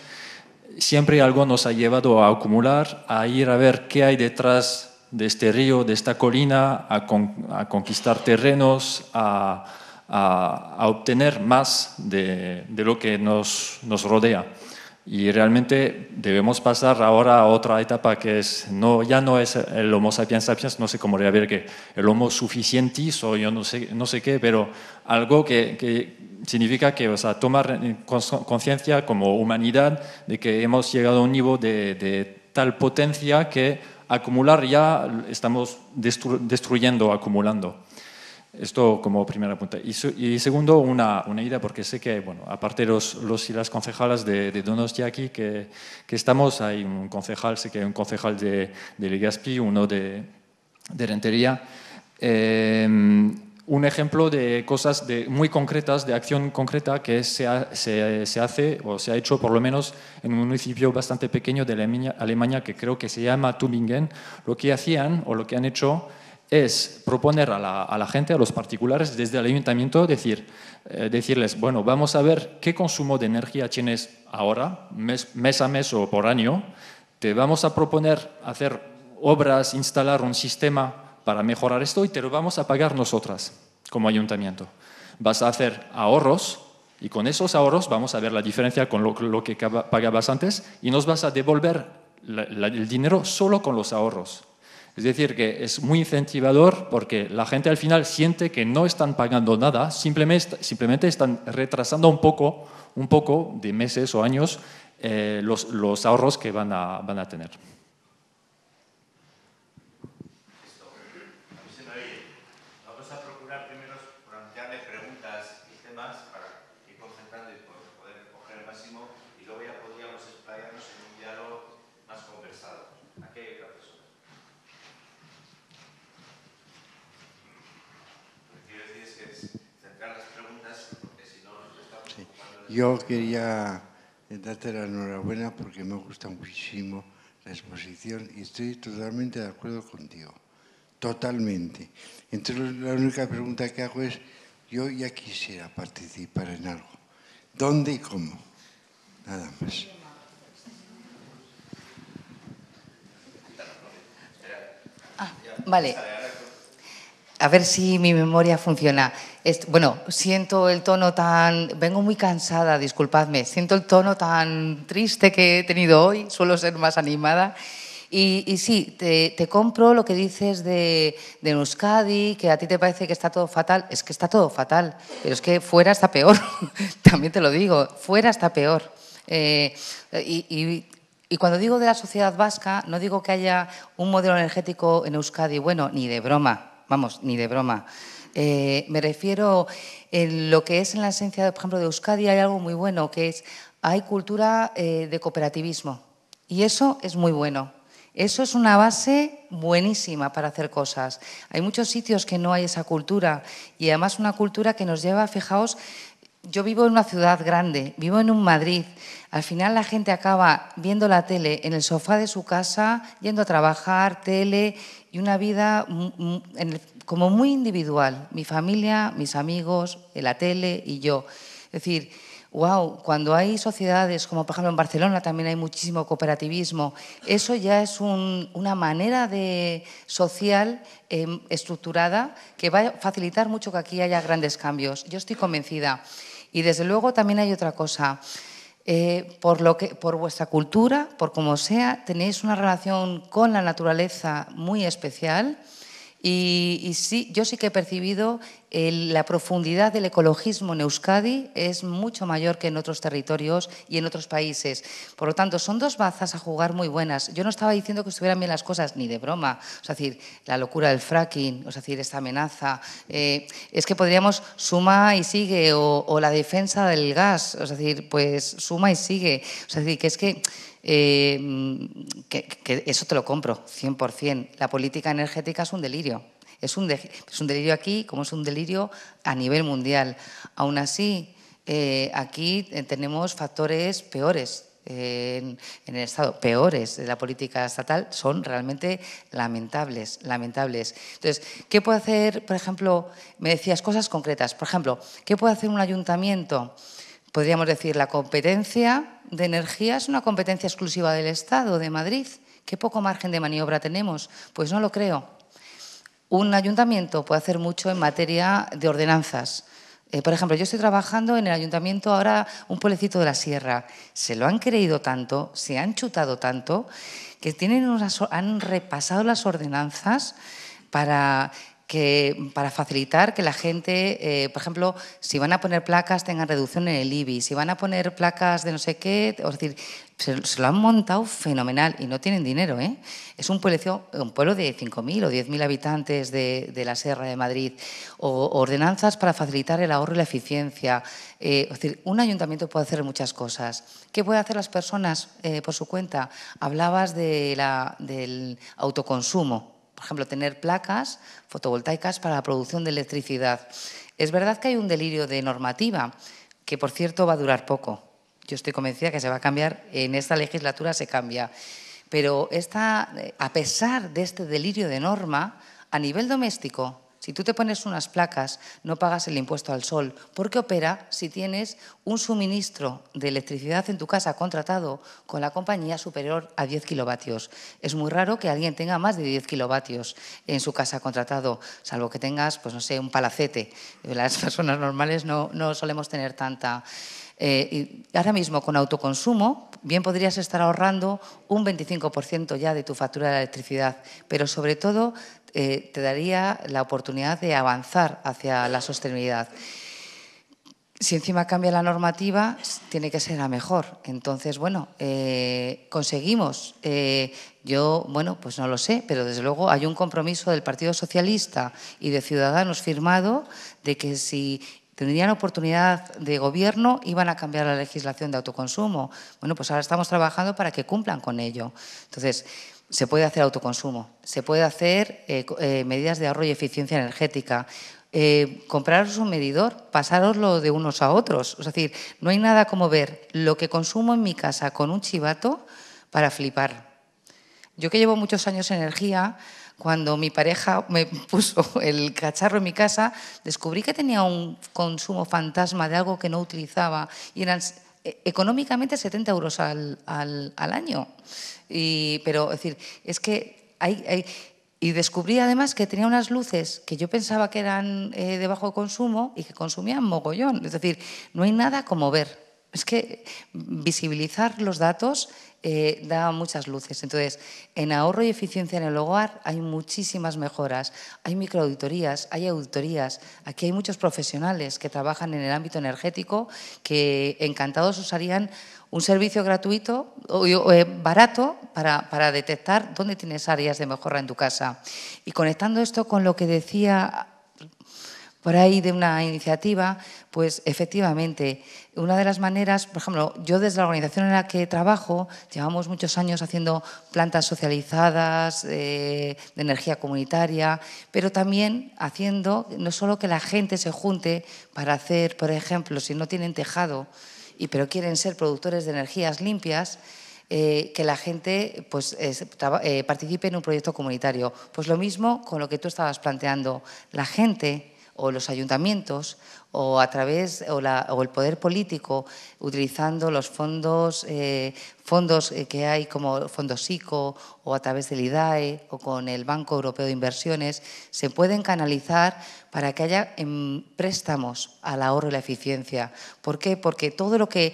siempre algo nos ha llevado a acumular, a ir a ver qué hay detrás de este río, de esta colina, a, conquistar terrenos, a, obtener más de, lo que nos rodea. Y realmente debemos pasar ahora a otra etapa que es, ya no es el Homo sapiens sapiens, no sé cómo ver que el Homo suficientis o yo no sé, no sé qué, pero algo que, significa que o sea, tomar conciencia como humanidad de que hemos llegado a un nivel de, tal potencia que acumular ya estamos destruyendo, acumulando. Esto como primera punta. Y, segundo, una, una, idea, porque sé que, bueno, aparte los, los y las concejalas de, de Donostia aquí que, que, estamos, hay un concejal, sé que hay un concejal de, de uno de, de Rentería. Eh, un ejemplo de cosas de, muy concretas, de acción concreta que se, se, se, hace o se ha hecho por lo menos en un municipio bastante pequeño de Alemania, Alemania que creo que se llama Tübingen. Lo que hacían o lo que han hecho es proponer a la, gente, a los particulares, desde el ayuntamiento, decir, eh, decirles, bueno, vamos a ver qué consumo de energía tienes ahora, mes, a mes o por año, te vamos a proponer hacer obras, instalar un sistema para mejorar esto y te lo vamos a pagar nosotras como ayuntamiento. Vas a hacer ahorros y con esos ahorros vamos a ver la diferencia con lo, que pagabas antes y nos vas a devolver el dinero solo con los ahorros es decir, que es muy incentivador porque la gente al final siente que no están pagando nada, simplemente, están retrasando un poco, un poco de meses o años eh, los, ahorros que van a tener. Yo quería eh, darte la enhorabuena porque me gusta muchísimo la exposición y estoy totalmente de acuerdo contigo. Totalmente. Entonces la única pregunta que hago es, yo ya quisiera participar en algo. ¿Dónde y cómo? Nada más. Ah, vale a ver si mi memoria funciona. Bueno, siento el tono tan... Vengo muy cansada, disculpadme. Siento el tono tan triste que he tenido hoy. Suelo ser más animada. Y, sí, te, compro lo que dices de, Euskadi, que a ti te parece que está todo fatal. Es que está todo fatal, pero es que fuera está peor. También te lo digo, fuera está peor. Eh, y, y cuando digo de la sociedad vasca, no digo que haya un modelo energético en Euskadi bueno, ni de broma vamos, ni de broma. Eh, me refiero en lo que es en la esencia, por ejemplo, de Euskadi hay algo muy bueno, que es hay cultura eh, de cooperativismo. Y eso es muy bueno. Eso es una base buenísima para hacer cosas. Hay muchos sitios que no hay esa cultura y además una cultura que nos lleva, fijaos, yo vivo en una ciudad grande, vivo en un Madrid. Al final la gente acaba viendo la tele en el sofá de su casa, yendo a trabajar, tele, y una vida como muy individual. Mi familia, mis amigos, la tele y yo. Es decir, wow, cuando hay sociedades como por ejemplo en Barcelona también hay muchísimo cooperativismo, eso ya es una manera de social em, estructurada que va a facilitar mucho que aquí haya grandes cambios. Yo estoy convencida. Y desde luego también hay otra cosa. Eh, por, lo que, por vuestra cultura, por como sea, tenéis una relación con la naturaleza muy especial y, sí, yo sí que he percibido la profundidad del ecologismo en Euskadi es mucho mayor que en otros territorios y en otros países. Por lo tanto, son dos bazas a jugar muy buenas. Yo no estaba diciendo que estuvieran bien las cosas, ni de broma. es decir, la locura del fracking, es decir, esta amenaza. Eh, es que podríamos suma y sigue, o, la defensa del gas, o es decir, pues suma y sigue. es decir, que es que eh, que, eso te lo compro, 100%. La política energética es un delirio. Es un, es un delirio aquí como es un delirio a nivel mundial. Aún así, eh, aquí eh, tenemos factores peores. En, el Estado, peores de la política estatal, son realmente lamentables, lamentables. Entonces, ¿qué puede hacer, por ejemplo, me decías cosas concretas, por ejemplo, ¿qué puede hacer un ayuntamiento? podríamos decir, la competencia de energía es una competencia exclusiva del Estado, de Madrid. ¿Qué poco margen de maniobra tenemos? Pues no lo creo. Un ayuntamiento puede hacer mucho en materia de ordenanzas. Eh, por ejemplo, yo estoy trabajando en el ayuntamiento ahora un pueblecito de la sierra. Se lo han creído tanto, se han chutado tanto, que tienen unas, han repasado las ordenanzas para que para facilitar que la gente, eh, por ejemplo, si van a poner placas tengan reducción en el IBI, si van a poner placas de no sé qué, es decir, se, lo han montado fenomenal y no tienen dinero. ¿eh? Es un pueblo, un pueblo de 5.000 o 10.000 habitantes de, la Sierra de Madrid, o ordenanzas para facilitar el ahorro y la eficiencia. Eh, decir, un ayuntamiento puede hacer muchas cosas. ¿Qué pueden hacer las personas eh, por su cuenta? Hablabas de del autoconsumo por ejemplo, tener placas fotovoltaicas para la producción de electricidad. Es verdad que hay un delirio de normativa, que por cierto va a durar poco. Yo estoy convencida que se va a cambiar, en esta legislatura se cambia. Pero esta, eh, a pesar de este delirio de norma, a nivel doméstico, si tú te pones unas placas, no pagas el impuesto al sol, ¿Por qué opera si tienes un suministro de electricidad en tu casa contratado con la compañía superior a 10 kilovatios. Es muy raro que alguien tenga más de 10 kilovatios en su casa contratado, salvo que tengas, pues no sé, un palacete. Las personas normales no, no solemos tener tanta... Eh, y ahora mismo con autoconsumo, bien podrías estar ahorrando un 25% ya de tu factura de electricidad, pero sobre todo eh, te daría la oportunidad de avanzar hacia la sostenibilidad. Si encima cambia la normativa, tiene que ser a mejor. Entonces, bueno, eh, conseguimos. Eh, yo, bueno, pues no lo sé, pero desde luego hay un compromiso del Partido Socialista y de Ciudadanos firmado de que si tendrían oportunidad de gobierno, iban a cambiar la legislación de autoconsumo. Bueno, pues ahora estamos trabajando para que cumplan con ello. Entonces, se puede hacer autoconsumo, se puede hacer eh, eh, medidas de ahorro y eficiencia energética. Eh, compraros un medidor, pasaroslo de unos a otros. Es decir, no hay nada como ver lo que consumo en mi casa con un chivato para flipar. Yo que llevo muchos años en energía, cuando mi pareja me puso el cacharro en mi casa, descubrí que tenía un consumo fantasma de algo que no utilizaba y eran eh, económicamente 70 euros al, al, al año. Y, pero, es decir, es que hay, hay y descubrí además que tenía unas luces que yo pensaba que eran eh, de bajo consumo y que consumían mogollón. Es decir, no hay nada como ver. Es que visibilizar los datos eh, da muchas luces. Entonces, en ahorro y eficiencia en el hogar hay muchísimas mejoras. Hay microauditorías, hay auditorías. Aquí hay muchos profesionales que trabajan en el ámbito energético que encantados usarían un servicio gratuito o, eh, barato para detectar dónde tienes áreas de mejora en tu casa. Y conectando esto con lo que decía por ahí de una iniciativa, pues efectivamente, una de las maneras, por ejemplo, yo desde la organización en la que trabajo, llevamos muchos años haciendo plantas socializadas, eh, de energía comunitaria, pero también haciendo, no solo que la gente se junte para hacer, por ejemplo, si no tienen tejado, y pero quieren ser productores de energías limpias, eh, que la gente pues, eh, participe en un proyecto comunitario. Pues lo mismo con lo que tú estabas planteando. La gente o los ayuntamientos o a través o, el poder político utilizando los fondos eh, fondos eh, que hay como Fondo SICO o a través del IDAE o con el Banco Europeo de Inversiones se pueden canalizar para que haya em, préstamos al ahorro y la eficiencia. ¿Por qué? Porque todo lo que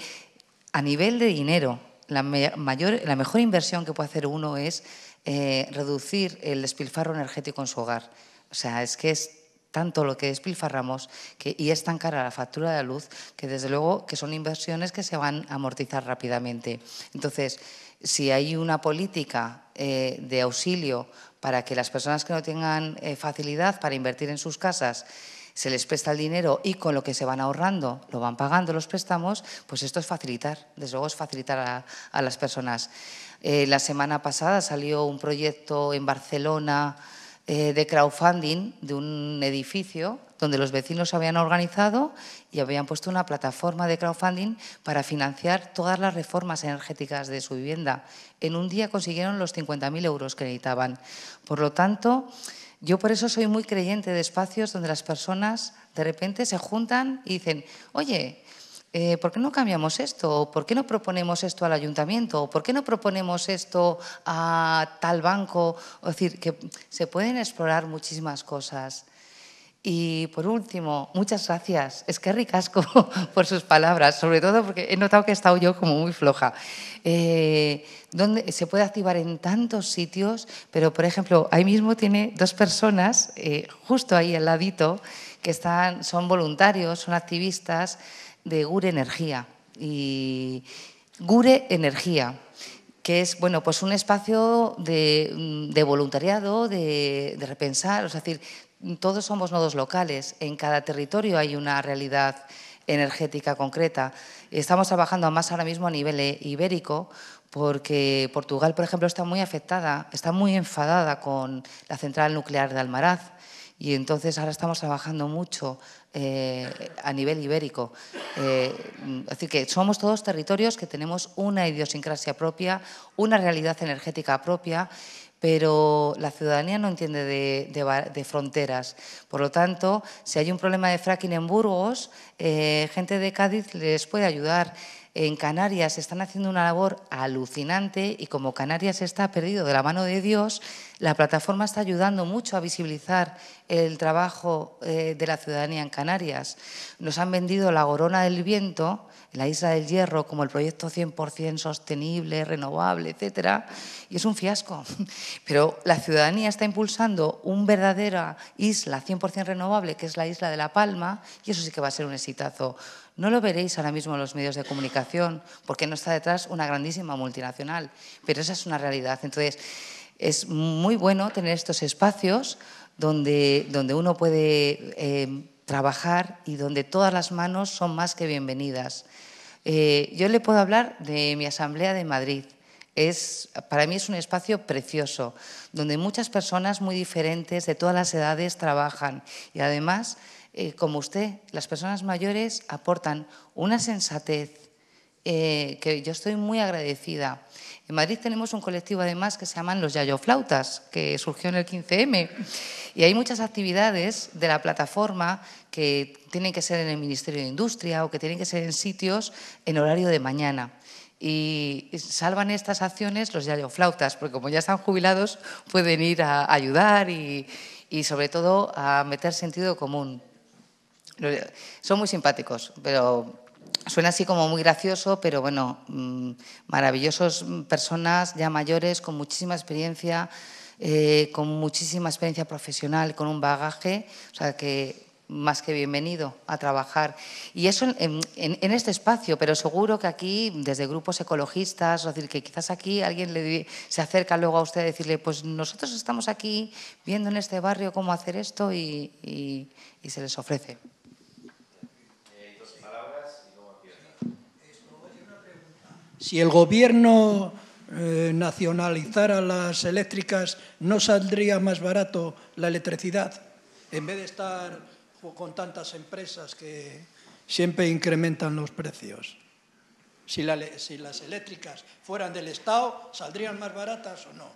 a nivel de dinero la, mayor, la mejor inversión que puede hacer uno es eh, reducir el despilfarro energético en su hogar. O sea, es que es tanto lo que despilfarramos que, y es tan cara la factura de la luz que desde luego que son inversiones que se van a amortizar rápidamente. Entonces, si hay una política eh, de auxilio para que las personas que no tengan eh, facilidad para invertir en sus casas se les presta el dinero y con lo que se van ahorrando lo van pagando los préstamos, pues esto es facilitar, desde luego es facilitar a, las personas. Eh, la semana pasada salió un proyecto en Barcelona eh, de crowdfunding de un edificio donde los vecinos habían organizado y habían puesto una plataforma de crowdfunding para financiar todas las reformas energéticas de su vivienda. En un día consiguieron los 50.000 euros que necesitaban. Por lo tanto, yo por eso soy muy creyente de espacios donde las personas de repente se juntan y dicen, oye, eh, ¿por qué no cambiamos esto? ¿Por qué no proponemos esto al ayuntamiento? ¿Por qué no proponemos esto a tal banco? Es decir, que se pueden explorar muchísimas cosas. Y por último, muchas gracias. Es que ricasco por sus palabras, sobre todo porque he notado que he estado yo como muy floja. Eh, donde se puede activar en tantos sitios, pero por ejemplo, ahí mismo tiene dos personas, eh, justo ahí al ladito, que están, son voluntarios, son activistas de Gure Energía. Y Gure Energía, que es bueno, pues un espacio de, voluntariado, de, de repensar, es decir, todos somos nodos locales, en cada territorio hay una realidad energética concreta. Estamos trabajando más ahora mismo a nivel e, ibérico porque Portugal, por ejemplo, está muy afectada, está muy enfadada con la central nuclear de Almaraz. Y entonces ahora estamos trabajando mucho eh, a nivel ibérico. así eh, que somos todos territorios que tenemos una idiosincrasia propia, una realidad energética propia, pero la ciudadanía no entiende de, fronteras. Por lo tanto, si hay un problema de fracking en Burgos, eh, gente de Cádiz les puede ayudar en Canarias están haciendo una labor alucinante y como Canarias está perdido de la mano de Dios, la plataforma está ayudando mucho a visibilizar el trabajo eh, de la ciudadanía en Canarias. Nos han vendido la Gorona del Viento, la Isla del Hierro, como el proyecto 100% sostenible, renovable, etcétera, y es un fiasco. Pero la ciudadanía está impulsando una verdadera isla 100% renovable, que es la Isla de La Palma, y eso sí que va a ser un exitazo no lo veréis ahora mismo en los medios de comunicación, porque no está detrás una grandísima multinacional, pero esa es una realidad. Entonces, es muy bueno tener estos espacios donde, donde uno puede eh, trabajar y donde todas las manos son más que bienvenidas. Eh, yo le puedo hablar de mi asamblea de Madrid. Es, para mí es un espacio precioso, donde muchas personas muy diferentes de todas las edades trabajan y además eh, como usted, las personas mayores aportan una sensatez eh, que yo estoy muy agradecida. En Madrid tenemos un colectivo además que se llaman los Yayoflautas, que surgió en el 15M. Y hay muchas actividades de la plataforma que tienen que ser en el Ministerio de Industria o que tienen que ser en sitios en horario de mañana. Y salvan estas acciones los Yayoflautas, porque como ya están jubilados pueden ir a ayudar y sobre todo a meter sentido común. Son muy simpáticos, pero suena así como muy gracioso, pero bueno, mm, maravillosos mm, personas ya mayores, con muchísima experiencia, eh, con muchísima experiencia profesional, con un bagaje, o sea que más que bienvenido a trabajar. Y eso en, este espacio, pero seguro que aquí, desde grupos ecologistas, es decir, que quizás aquí alguien se acerca luego a usted a decirle, pues nosotros estamos aquí viendo en este barrio cómo hacer esto y se les ofrece. Si el gobierno eh, nacionalizara las eléctricas, ¿no saldría más barato la electricidad? En vez de estar con tantas empresas que siempre incrementan los precios. si las eléctricas fueran del Estado, ¿saldrían más baratas o no?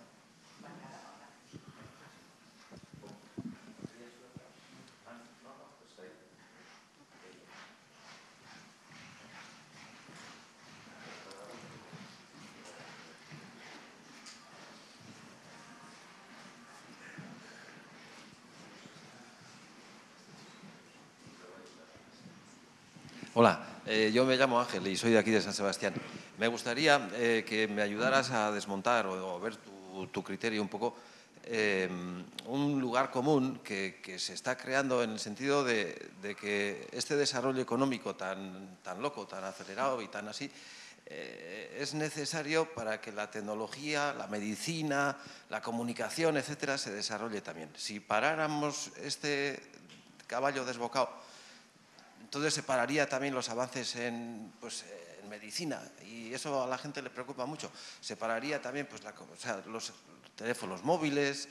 Hola, eh, yo me llamo Ángel y soy de aquí de San Sebastián. Me gustaría eh, que me ayudaras a desmontar o, ver tu, criterio un poco eh, un lugar común que, se está creando en el sentido de, que este desarrollo económico tan, tan, loco, tan acelerado y tan así, es necesario para que la tecnología, la medicina, la comunicación, etcétera, se desarrolle también. Si paráramos este caballo desbocado entonces separaría también los avances pues, en, medicina y eso a la gente le preocupa mucho. Separaría también pues, los teléfonos móviles,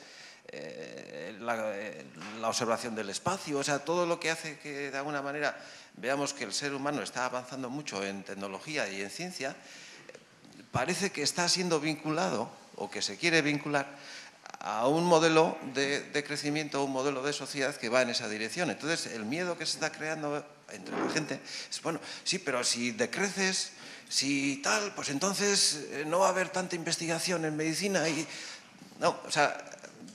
eh, eh, la, observación del espacio, o sea, todo lo que hace que de alguna manera veamos que el ser humano está avanzando mucho en tecnología y en ciencia, parece que está siendo vinculado o que se quiere vincular a un modelo de, de crecimiento, un modelo de sociedad que va en esa dirección. Entonces, el miedo que se está creando entre la gente, bueno, sí, pero si decreces, si tal, pues entonces eh, no va a haber tanta investigación en medicina y... No, o sea,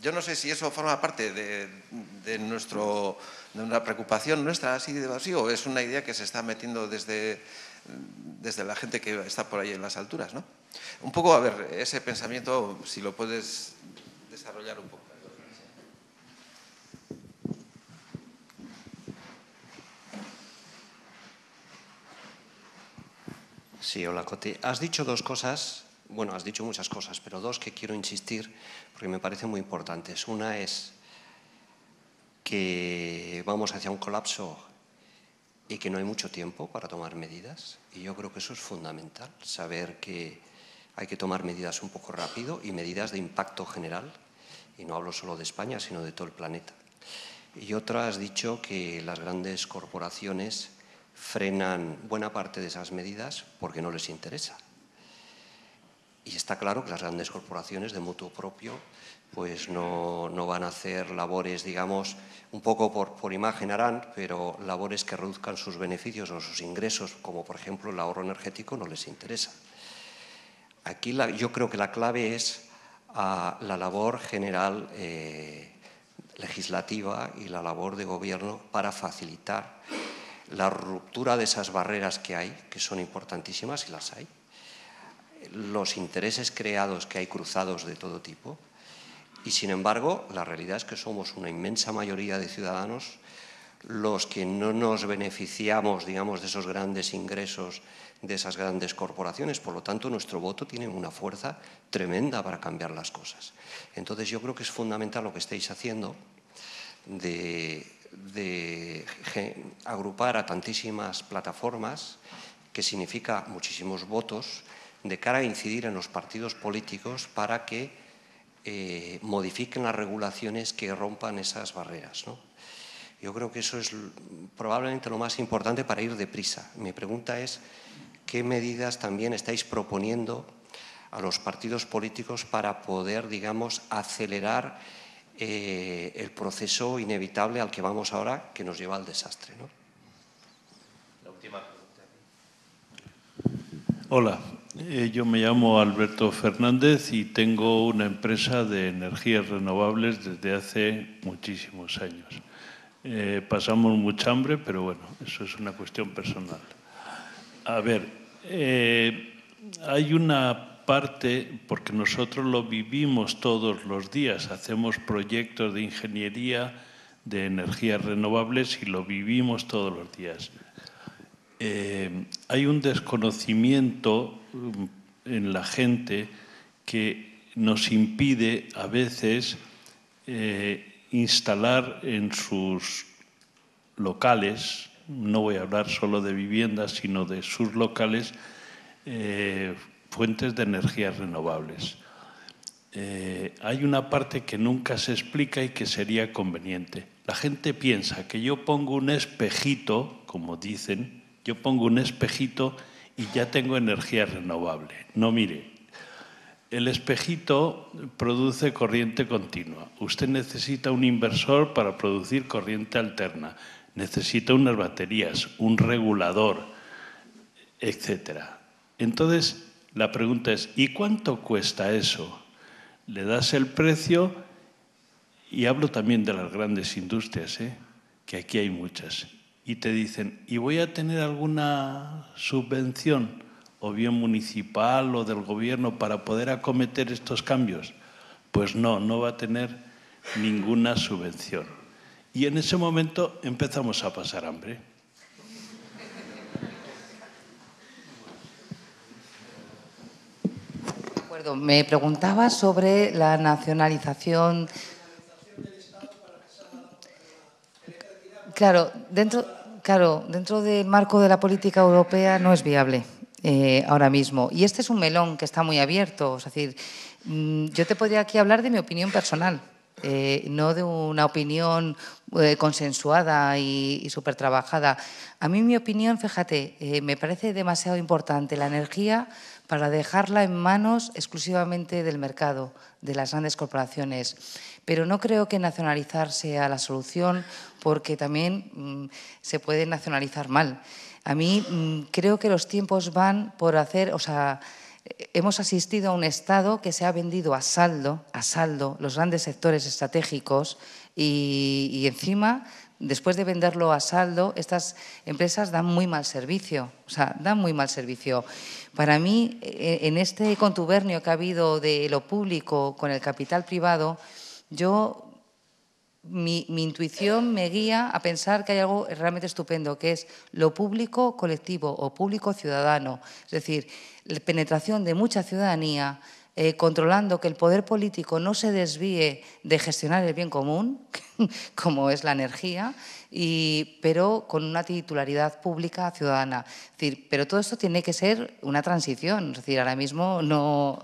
yo no sé si eso forma parte de, nuestro, de una preocupación nuestra así de o es una idea que se está metiendo desde, desde la gente que está por ahí en las alturas, ¿no? Un poco, a ver, ese pensamiento, si lo puedes desarrollar un poco. Sí, hola Coti. Has dicho dos cosas, bueno, has dicho muchas cosas, pero dos que quiero insistir porque me parecen muy importantes. Una es que vamos hacia un colapso y que no hay mucho tiempo para tomar medidas. Y yo creo que eso es fundamental, saber que hay que tomar medidas un poco rápido y medidas de impacto general. Y no hablo solo de España, sino de todo el planeta. Y otra, has dicho que las grandes corporaciones frenan buena parte de esas medidas porque no les interesa. Y está claro que las grandes corporaciones de mutuo propio pues no, van a hacer labores, digamos, un poco por, imagen harán, pero labores que reduzcan sus beneficios o sus ingresos, como por ejemplo el ahorro energético, no les interesa. Aquí yo creo que la clave es la labor general eh, legislativa y la labor de gobierno para facilitar la ruptura de esas barreras que hay, que son importantísimas y las hay, los intereses creados que hay cruzados de todo tipo, y sin embargo la realidad es que somos una inmensa mayoría de ciudadanos los que no nos beneficiamos, digamos, de esos grandes ingresos de esas grandes corporaciones. Por lo tanto, nuestro voto tiene una fuerza tremenda para cambiar las cosas. Entonces, yo creo que es fundamental lo que estáis haciendo de de agrupar a tantísimas plataformas, que significa muchísimos votos, de cara a incidir en los partidos políticos para que eh, modifiquen las regulaciones que rompan esas barreras. Yo creo que eso es probablemente lo más importante para ir deprisa. Mi pregunta es, ¿qué medidas también estáis proponiendo a los partidos políticos para poder, digamos, acelerar eh, el proceso inevitable al que vamos ahora, que nos lleva al desastre. ¿no? La última pregunta. Hola, eh, yo me llamo Alberto Fernández y tengo una empresa de energías renovables desde hace muchísimos años. Eh, pasamos mucha hambre, pero bueno, eso es una cuestión personal. A ver, hay una parte, porque nosotros lo vivimos todos los días, hacemos proyectos de ingeniería de energías renovables y lo vivimos todos los días. Eh, hay un desconocimiento mm, en la gente que nos impide a veces eh, instalar en sus locales, no voy a hablar solo de viviendas, sino de sus locales, eh, fuentes de energías renovables. Eh, hay una parte que nunca se explica y que sería conveniente. La gente piensa que yo pongo un espejito, como dicen, yo pongo un espejito y ya tengo energía renovable. No mire, el espejito produce corriente continua. Usted necesita un inversor para producir corriente alterna. Necesita unas baterías, un regulador, etc. Entonces, la pregunta es, ¿y cuánto cuesta eso? Le das el precio y hablo también de las grandes industrias, ¿eh? que aquí hay muchas, y te dicen, ¿y voy a tener alguna subvención, o bien municipal o del gobierno, para poder acometer estos cambios? Pues no, no va a tener ninguna subvención. Y en ese momento empezamos a pasar hambre. Me preguntaba sobre la nacionalización. Claro, dentro, claro, dentro del marco de la política europea no es viable eh, ahora mismo. Y este es un melón que está muy abierto. Es decir, mm, yo te podría aquí hablar de mi opinión personal, eh, no de una opinión eh, consensuada y, y súper trabajada. A mí mi opinión, fíjate, me parece demasiado importante la energía para dejarla en manos exclusivamente del mercado, de las grandes corporaciones. Pero no creo que nacionalizar sea la solución porque también mm, se puede nacionalizar mal. A mí mm, creo que los tiempos van por hacer, o sea, hemos asistido a un Estado que se ha vendido a saldo, a saldo, los grandes sectores estratégicos y, y encima después de venderlo a saldo, estas empresas dan muy mal servicio, o sea, dan muy mal servicio. Para mí, e, e, en este contubernio que ha habido de lo público con el capital privado, yo mi, intuición me guía a pensar que hay algo realmente estupendo, que es lo público colectivo o público ciudadano, es decir, la penetración de mucha ciudadanía, eh, controlando que el poder político no se desvíe de gestionar el bien común, como es la energía, pero con una titularidad pública ciudadana. pero todo esto tiene que ser una transición. Es decir, ahora mismo no.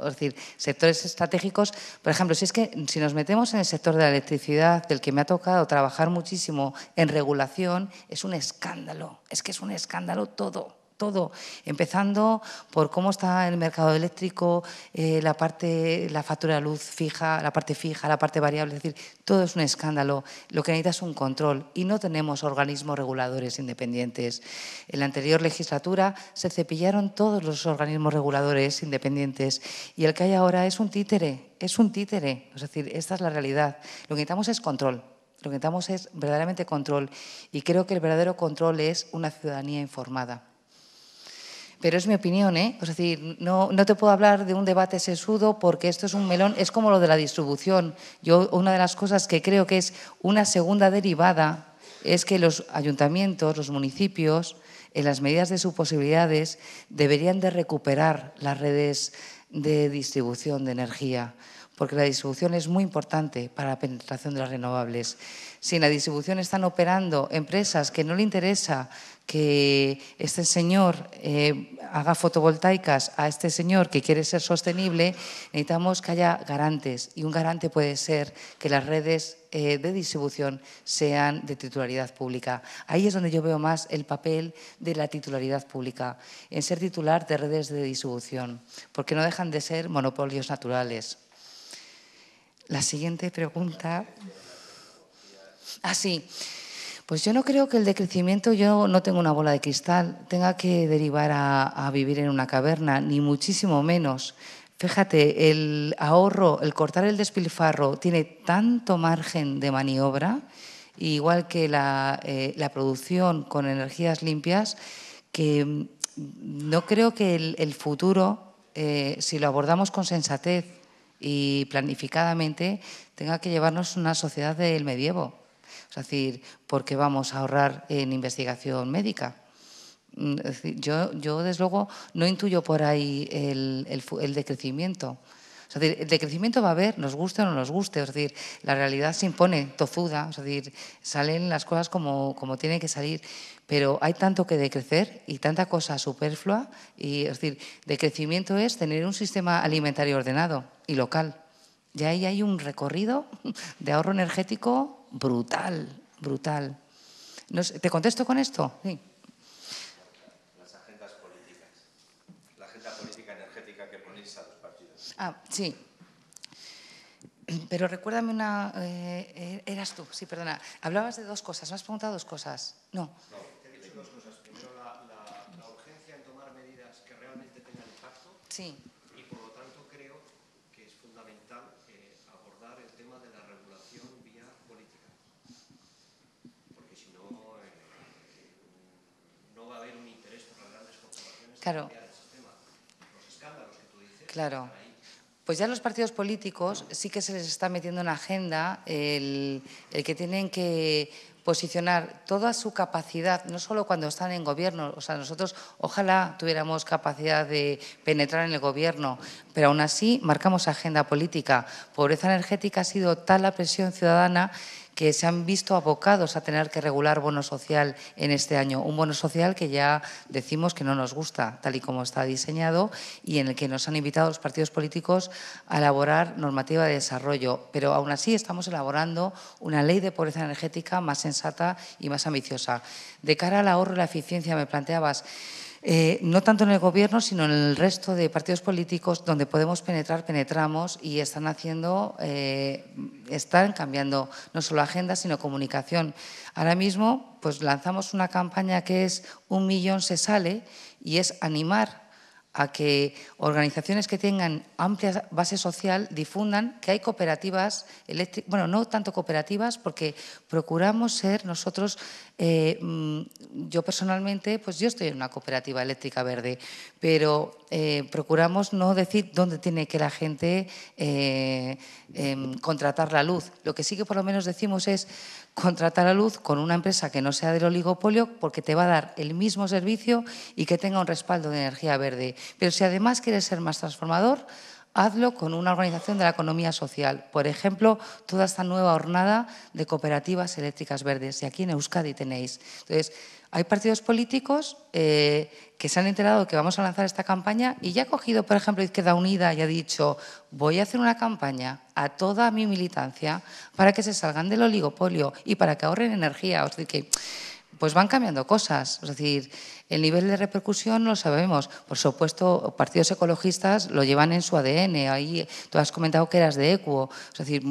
sectores estratégicos, por ejemplo, si es que si nos metemos en el sector de la electricidad, del que me ha tocado trabajar muchísimo en regulación, es un escándalo. Es que es un escándalo todo todo, empezando por cómo está el mercado eléctrico, eh, la parte, la factura de luz fija, la parte fija, la parte variable, es decir, todo es un escándalo. Lo que necesita es un control y no tenemos organismos reguladores independientes. En la anterior legislatura se cepillaron todos los organismos reguladores independientes y el que hay ahora es un títere, es un títere. Es decir, esta es la realidad. Lo que necesitamos es control. Lo que necesitamos es verdaderamente control y creo que el verdadero control es una ciudadanía informada pero es mi opinión, ¿eh? Es decir, no, no te puedo hablar de un debate sesudo porque esto es un melón, es como lo de la distribución. Yo, una de las cosas que creo que es una segunda derivada es que los ayuntamientos, los municipios, en las medidas de sus posibilidades, deberían de recuperar las redes de distribución de energía, porque la distribución es muy importante para la penetración de las renovables. Si en la distribución están operando empresas que no le interesa que este señor eh, haga fotovoltaicas a este señor que quiere ser sostenible, necesitamos que haya garantes. Y un garante puede ser que las redes eh, de distribución sean de titularidad pública. Ahí es donde yo veo más el papel de la titularidad pública, en ser titular de redes de distribución, porque no dejan de ser monopolios naturales. La siguiente pregunta. Así. Ah, sí. Pues yo no creo que el decrecimiento, yo no tengo una bola de cristal, tenga que derivar a, vivir en una caverna, ni muchísimo menos. Fíjate, el ahorro, el cortar el despilfarro tiene tanto margen de maniobra, igual que la, eh, producción con energías limpias, que no creo que el, futuro, eh, si lo abordamos con sensatez y planificadamente, tenga que llevarnos a una sociedad del medievo. Es decir, ¿por qué vamos a ahorrar en investigación médica? Mm, yo, desde luego, no intuyo por ahí el, decrecimiento. Es decir, el decrecimiento va a haber, nos guste o no nos guste. Es decir, la realidad se impone, tozuda. Es decir, salen las cosas como, como tienen que salir. Pero hay tanto que decrecer y tanta cosa superflua. Y, es decir, decrecimiento es tener un sistema alimentario ordenado y local. Y ahí hay un recorrido de ahorro energético brutal, brutal. No ¿Te contesto con esto? Sí. Las agendas políticas. La agenda política energética que ponéis a los partidos. Ah, sí. Pero recuérdame una... Eh, eh eras tú, sí, perdona. Hablabas de dos cosas, me has preguntado dos cosas. No. no te he dicho dos cosas. Primero, la, la urgencia en tomar medidas que realmente tengan impacto. Sí. Claro. Claro. Pues ya los partidos políticos sí que se les está metiendo en agenda el, el que tienen que posicionar toda su capacidad, no solo cuando están en gobierno, o sea, nosotros ojalá tuviéramos capacidad de penetrar en el gobierno, pero aún así marcamos agenda política. Pobreza energética ha sido tal la presión ciudadana que se han visto abocados a tener que regular bono social en este año. Un bono social que ya decimos que no nos gusta, tal y como está diseñado, y en el que nos han invitado los partidos políticos a elaborar normativa de desarrollo. Pero aún así estamos elaborando una ley de pobreza energética más sensata y más ambiciosa. De cara al ahorro y la eficiencia, me planteabas. Eh, no tanto en el gobierno, sino en el resto de partidos políticos donde podemos penetrar, penetramos y están haciendo, eh, están cambiando no solo agenda, sino comunicación. Ahora mismo, pues lanzamos una campaña que es Un millón se sale y es animar a que organizaciones que tengan amplia base social difundan que hay cooperativas eléctricas, bueno, no tanto cooperativas, porque procuramos ser nosotros, eh, mm, yo personalmente, pues yo estoy en una cooperativa eléctrica verde, pero eh, procuramos no decir dónde tiene que la gente eh, em, contratar la luz. Lo que sí que por lo menos decimos es, Contratar a luz con una empresa que no sea del oligopolio porque te va a dar el mismo servicio y que tenga un respaldo de energía verde. Pero si además quieres ser más transformador, hazlo con una organización de la economía social. Por ejemplo, toda esta nueva hornada de cooperativas eléctricas verdes. Y aquí en Euskadi tenéis. Entonces, hay partidos políticos eh, que se han enterado que vamos a lanzar esta campaña y ya ha cogido, por ejemplo, Izquierda Unida y ha dicho, voy a hacer una campaña a toda mi militancia para que se salgan del oligopolio y para que ahorren energía. O sea, que pues van cambiando cosas. decir, el nivel de repercusión lo sabemos. Por supuesto, partidos ecologistas lo llevan en su ADN. Ahí tú has comentado que eras de ECUO. Es decir,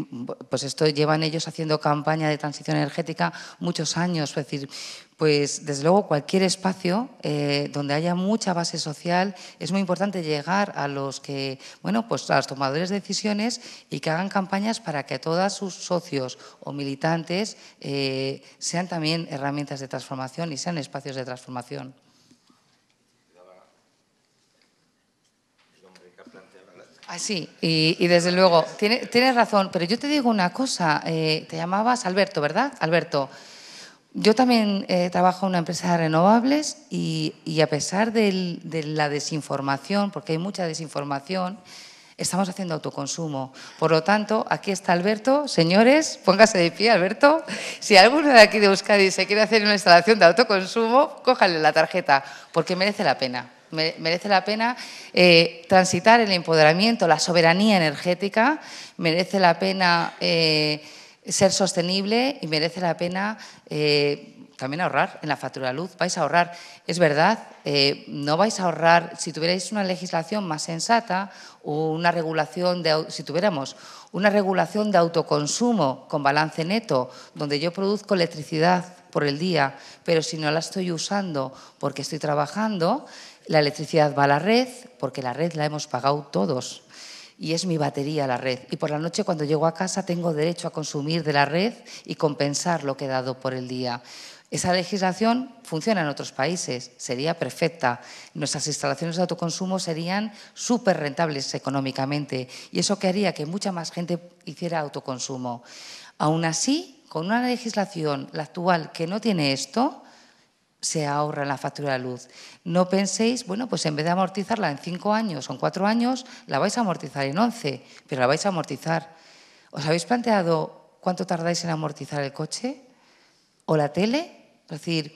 pues esto llevan ellos haciendo campaña de transición energética muchos años. Es decir, pues desde luego cualquier espacio eh, donde haya mucha base social es muy importante llegar a los que, bueno, pues a los tomadores de decisiones y que hagan campañas para que todos sus socios o militantes eh, sean también herramientas de transformación y sean espacios de transformación. Ah, sí, y, desde luego, tienes razón, pero yo te digo una cosa, eh, te llamabas Alberto, ¿verdad? Alberto, yo también eh, trabajo en una empresa de renovables y, a pesar de la desinformación, porque hay mucha desinformación, estamos haciendo autoconsumo. Por lo tanto, aquí está Alberto, señores, póngase de pie, Alberto. Si alguno de aquí de Euskadi se quiere hacer una instalación de autoconsumo, cójale la tarjeta, porque merece la pena merece la pena eh, transitar el empoderamiento, la soberanía energética, merece la pena eh, ser sostenible y merece la pena eh, también ahorrar en la factura de luz. Vais a ahorrar, es verdad, no vais a ahorrar si tuvierais una legislación más sensata o una regulación de, si tuviéramos una regulación de autoconsumo con balance neto, donde yo produzco electricidad por el día, pero si no la estoy usando porque estoy trabajando, la electricidad va a la red, porque la red la hemos pagado todos. Y es mi batería la red. Y por la noche cuando llego a casa tengo derecho a consumir de la red y compensar lo que he dado por el día. Esa legislación funciona en otros países, sería perfecta. Nuestras instalaciones de autoconsumo serían súper rentables económicamente y eso que haría que mucha más gente hiciera autoconsumo. Aún así, con una legislación, la actual, que no tiene esto, se ahorra en la factura de luz. No penséis, bueno, pues en vez de amortizarla en cinco años o en cuatro años, la vais a amortizar en once, pero la vais a amortizar. ¿Os habéis planteado cuánto tardáis en amortizar el coche o la tele? Es decir,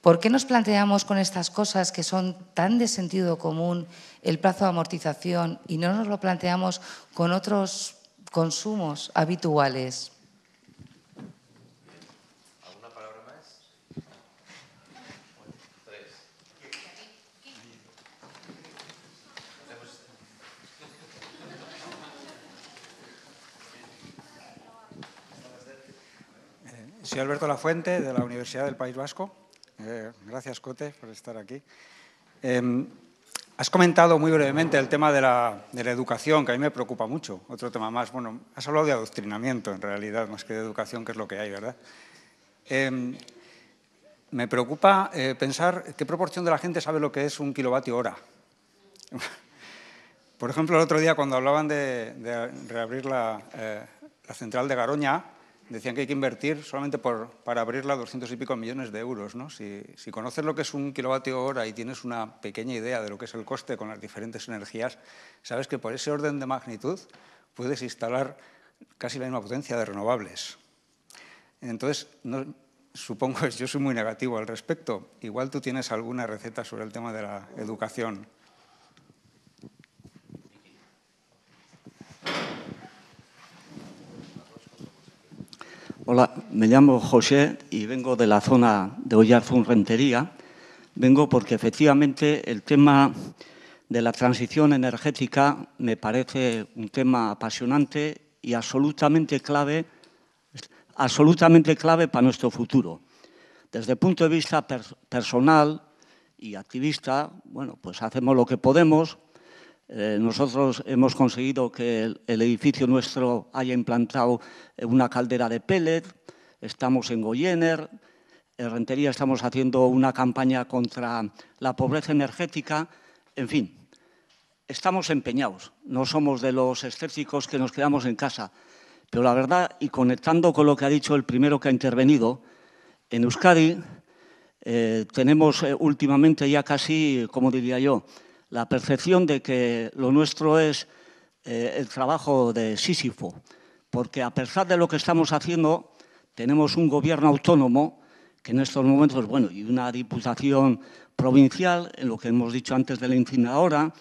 ¿por qué nos planteamos con estas cosas que son tan de sentido común el plazo de amortización y no nos lo planteamos con otros consumos habituales? Soy Alberto Lafuente, de la Universidad del País Vasco. Eh, gracias, Cote, por estar aquí. Em, has comentado muy brevemente el tema de la, educación, que a mí me preocupa mucho. Otro tema más. Bueno, has hablado de adoctrinamiento, en realidad, más que de educación, que es lo que hay, ¿verdad? Em, me preocupa eh, pensar qué proporción de la gente sabe lo que es un kilovatio hora. Por ejemplo, el otro día cuando hablaban de, reabrir eh, la central de Garoña, decían que hay que invertir solamente para abrirla 200 y pico millones de euros. ¿no? Si, conoces lo que es un kilovatio hora y tienes una pequeña idea de lo que es el coste con las diferentes energías, sabes que por ese orden de magnitud puedes instalar casi la misma potencia de renovables. Entonces, supongo que yo soy muy negativo al respecto. Igual tú tienes alguna receta sobre el tema de la educación. Hola, me llamo José y vengo de la zona de Hoyarzón Rentería. Vengo porque efectivamente el tema de la transición energética me parece un tema apasionante y absolutamente clave, absolutamente clave para nuestro futuro. Desde el punto de vista personal y activista, bueno, pues hacemos lo que podemos eh, nosotros hemos conseguido que el, edificio nuestro haya implantado eh, una caldera de pellet, estamos en Goyener, en Rentería estamos haciendo una campaña contra la pobreza energética, en fin, estamos empeñados, no somos de los escépticos que nos quedamos en casa, pero la verdad, y conectando con lo que ha dicho el primero que ha intervenido, en Euskadi eh, tenemos últimamente ya casi, como diría yo, la percepción de que lo nuestro es eh, el trabajo de Sísifo, porque a pesar de lo que estamos haciendo, tenemos un gobierno autónomo que en estos momentos, bueno, y una diputación provincial, en lo que hemos dicho antes de la incineradora,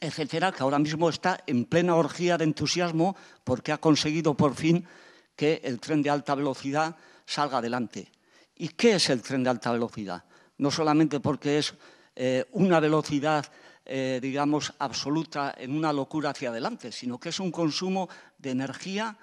etcétera, que ahora mismo está en plena orgía de entusiasmo porque ha conseguido por fin que el tren de alta velocidad salga adelante. ¿Y qué es el tren de alta velocidad? No solamente porque es eh, una velocidad eh, digamos, absoluta en una locura hacia adelante, sino que es un consumo de energía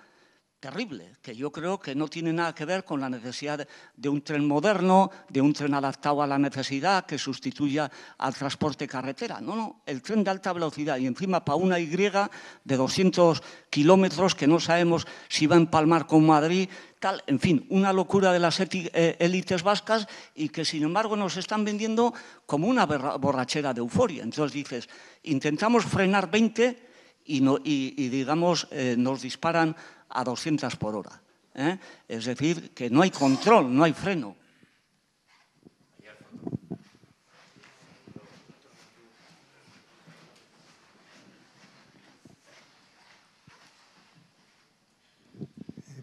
terrible, que yo creo que no tiene nada que ver con la necesidad de un tren moderno, de un tren adaptado a la necesidad que sustituya al transporte carretera. No, no, el tren de alta velocidad y encima para una Y de 200 kilómetros que no sabemos si va a empalmar con Madrid, tal, en fin, una locura de las eh, élites vascas y que sin embargo nos están vendiendo como una borrachera de euforia. Entonces dices, intentamos frenar 20 y, no, digamos, eh, nos disparan a 200 por hora. ¿eh? Es decir, que no hay control, no hay freno.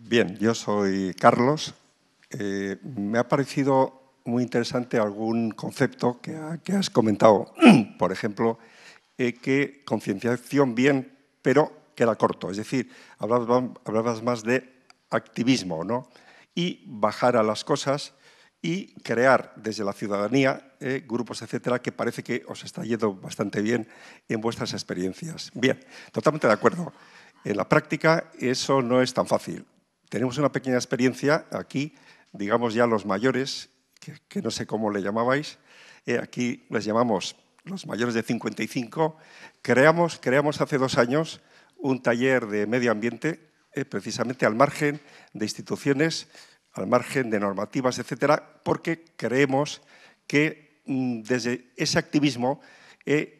Bien, yo soy Carlos. Eh, me ha parecido muy interesante algún concepto que, has comentado. Por ejemplo, eh, que concienciación bien, pero era corto. Es decir, hablabas, más de activismo, ¿no? Y bajar a las cosas y crear desde la ciudadanía eh, grupos, etcétera, que parece que os está yendo bastante bien en vuestras experiencias. Bien, totalmente de acuerdo. En la práctica eso no es tan fácil. Tenemos una pequeña experiencia aquí, digamos ya los mayores, que, no sé cómo le llamabais, eh, aquí les llamamos los mayores de 55, creamos, creamos hace dos años un taller de medio ambiente eh, precisamente al margen de instituciones, al margen de normativas, etcétera, porque creemos que mm, desde ese activismo eh,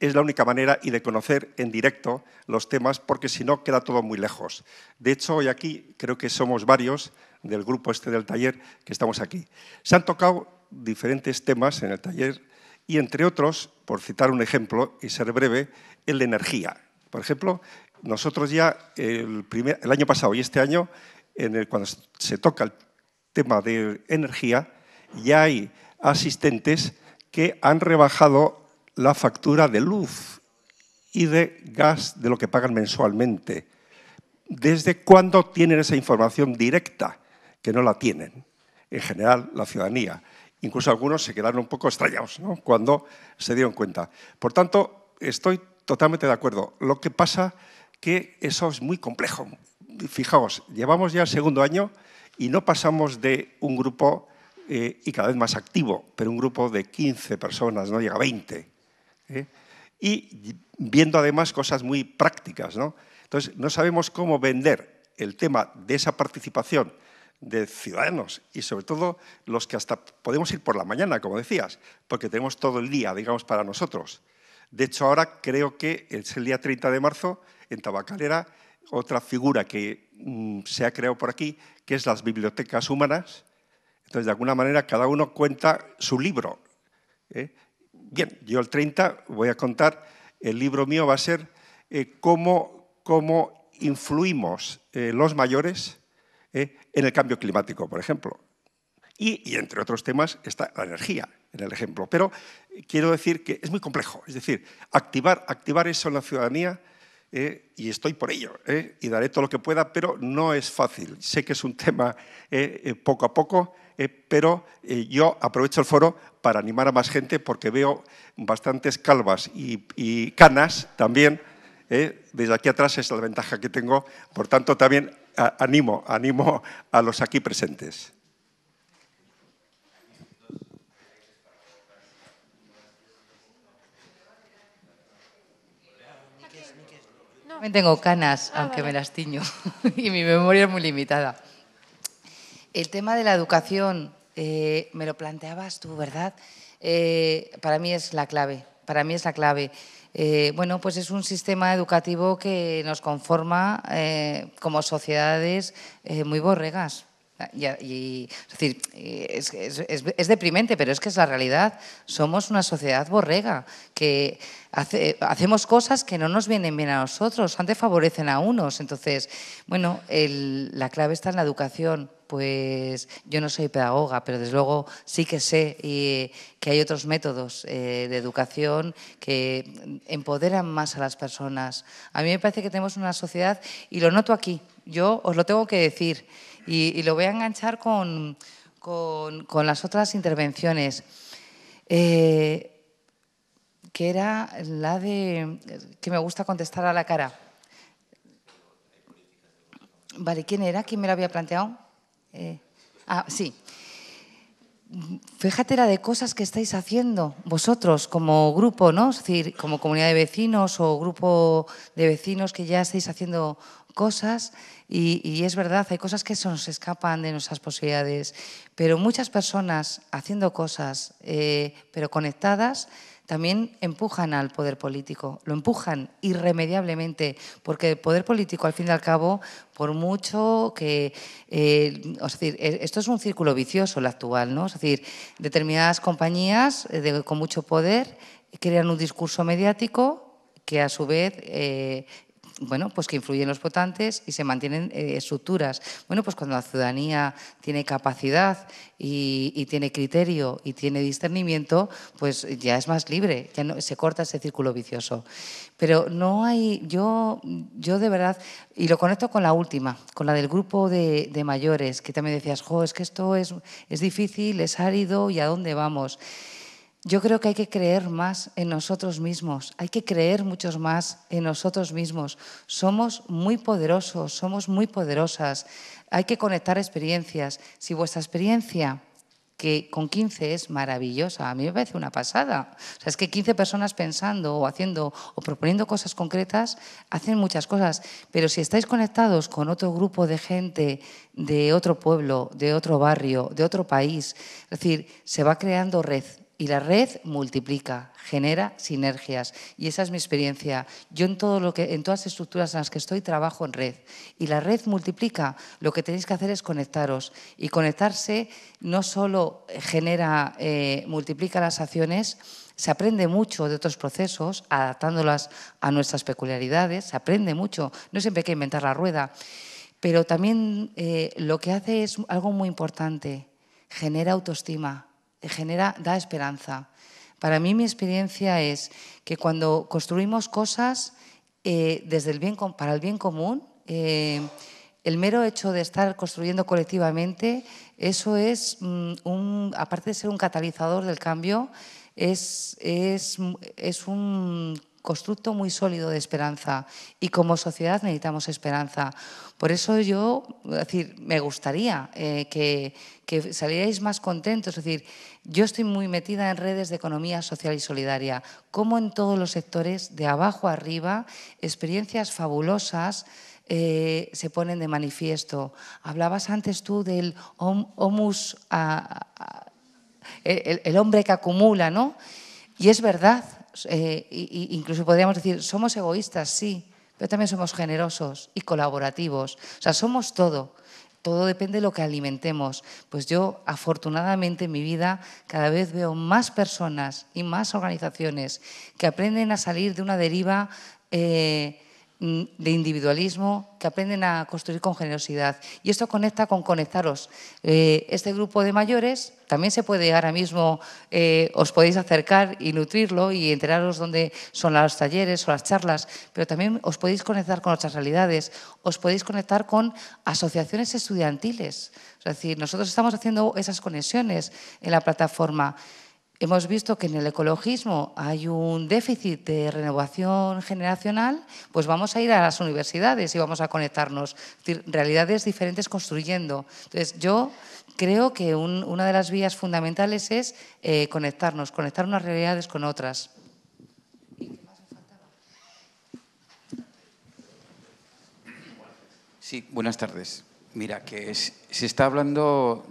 es la única manera y de conocer en directo los temas, porque si no queda todo muy lejos. De hecho, hoy aquí creo que somos varios del grupo este del taller que estamos aquí. Se han tocado diferentes temas en el taller y entre otros, por citar un ejemplo y ser breve, el de energía. Por ejemplo, nosotros ya el, primer, el año pasado y este año, cuando se toca el tema de energía, ya hay asistentes que han rebajado la factura de luz y de gas de lo que pagan mensualmente. ¿Desde cuándo tienen esa información directa? Que no la tienen, en general, la ciudadanía. Incluso algunos se quedaron un poco extrañados cuando se dieron cuenta. Por tanto, estoy totalmente de acuerdo. Lo que pasa que eso es muy complejo. Fijaos, llevamos ya el segundo año y no pasamos de un grupo, eh, y cada vez más activo, pero un grupo de 15 personas, no llega a 20. ¿eh? Y viendo además cosas muy prácticas. ¿no? Entonces, no sabemos cómo vender el tema de esa participación de ciudadanos y sobre todo los que hasta podemos ir por la mañana, como decías, porque tenemos todo el día, digamos, para nosotros. De hecho, ahora creo que es el día 30 de marzo, en Tabacalera, otra figura que mm, se ha creado por aquí, que es las bibliotecas humanas. Entonces, de alguna manera, cada uno cuenta su libro. ¿eh? Bien, yo el 30 voy a contar, el libro mío va a ser eh, cómo, cómo, influimos eh, los mayores en el cambio climático, por ejemplo. y entre otros temas está la energía en el ejemplo. Pero eh, quiero decir que es muy complejo, es decir, activar, activar eso en la ciudadanía eh, y estoy por ello eh, y daré todo lo que pueda, pero no es fácil. Sé que es un tema poco a poco, pero yo aprovecho el foro para animar a más gente porque veo bastantes calvas y, canas también. Desde aquí atrás es la ventaja que tengo, por tanto también animo, animo a los aquí presentes. También tengo canas, ah, aunque me las tiño, y mi memoria es muy limitada. El tema de la educación, eh, me lo planteabas tú, ¿verdad? Eh, para mí es la clave, para mí es la clave. Eh, bueno, pues es un sistema educativo que nos conforma como sociedades muy borregas, es decir, eh, es, deprimente, pero es que es la realidad. Somos una sociedad borrega, que hacemos cosas que no nos vienen bien a nosotros, antes favorecen a unos. Entonces, bueno, la clave está en la educación pues yo no soy pedagoga, pero desde luego sí que sé que hay otros métodos eh, de educación que empoderan más a las personas. A mí me parece que tenemos una sociedad, y lo noto aquí, yo os lo tengo que decir, y, lo voy a enganchar con, las otras intervenciones. Eh, que era la de que me gusta contestar a la cara. Vale, ¿quién era? ¿Quién me lo había planteado? Eh, ah, sí. Fíjate la de cosas que estáis haciendo vosotros como grupo, ¿no? Es decir, como comunidad de vecinos o grupo de vecinos que ya estáis haciendo cosas y, es verdad, hay cosas que se nos escapan de nuestras posibilidades, pero muchas personas haciendo cosas, eh, pero conectadas, también empujan al poder político, lo empujan irremediablemente, porque el poder político, al fin y al cabo, por mucho que... Eh, e, esto es un círculo vicioso el actual, ¿no? Es decir, determinadas compañías eh, con mucho poder crean un discurso mediático que a su vez bueno, pues que influyen los votantes y se mantienen eh, estructuras. Bueno, pues cuando la ciudadanía tiene capacidad y, tiene criterio y tiene discernimiento, pues ya es más libre, ya se corta ese círculo vicioso. Pero no hay, yo, yo de verdad, y lo conecto con la última, con la del grupo de, mayores, que también decías, jo, es que esto es, es difícil, es árido y a dónde vamos. Yo creo que hay que creer más en nosotros mismos, hay que creer muchos más en nosotros mismos. Somos muy poderosos, somos muy poderosas. Hay que conectar experiencias. Si vuestra experiencia que con 15 es maravillosa, a mí me parece una pasada. O sea, es que 15 personas pensando o haciendo o proponiendo cosas concretas hacen muchas cosas, pero si estáis conectados con otro grupo de gente de otro pueblo, de otro barrio, de otro país, es decir, se va creando red, y la red multiplica, genera sinergias. Y esa es mi experiencia. Yo en, todas las estructuras en las que estoy trabajo en red. Y la red multiplica. Lo que tenéis que hacer es conectaros. Y conectarse no solo genera, eh, multiplica las acciones, se aprende mucho de otros procesos, adaptándolas a nuestras peculiaridades, se aprende mucho. No siempre hay que inventar la rueda. Pero también eh, lo que hace es algo muy importante, genera autoestima genera, da esperanza. Para mí mi experiencia es que cuando construimos cosas eh, desde el bien, para el bien común, eh, el mero hecho de estar construyendo colectivamente, eso es, mm, un, aparte de ser un catalizador del cambio, es, es un constructo muy sólido de esperanza y como sociedad necesitamos esperanza. Por eso yo, decir, me gustaría eh, que, que salierais más contentos. Es decir, yo estoy muy metida en redes de economía social y solidaria, como en todos los sectores, de abajo arriba, experiencias fabulosas. Eh, se ponen de manifiesto. Hablabas antes tú del el hombre que acumula, ¿no? Y es verdad, eh, incluso podríamos decir, somos egoístas, sí, pero también somos generosos y colaborativos. O sea, somos todo. Todo depende de lo que alimentemos. Pues yo, afortunadamente, en mi vida cada vez veo más personas y más organizaciones que aprenden a salir de una deriva eh, Mm, de individualismo que aprenden a construir con generosidad. Y esto conecta con conectaros. Eh, este grupo de mayores también se puede ahora mismo, eh, os podéis acercar y nutrirlo y enteraros dónde son los talleres o las charlas, pero también os podéis conectar con otras realidades, os podéis conectar con asociaciones estudiantiles. Es decir, nosotros estamos haciendo esas conexiones en la plataforma. Hemos visto que en el ecologismo hay un déficit de renovación generacional, pues vamos a ir a las universidades y vamos a conectarnos. realidades diferentes construyendo. Entonces, yo creo que una de las vías fundamentales es eh, conectarnos, conectar unas realidades con otras. Sí, buenas tardes. Mira, que se está hablando,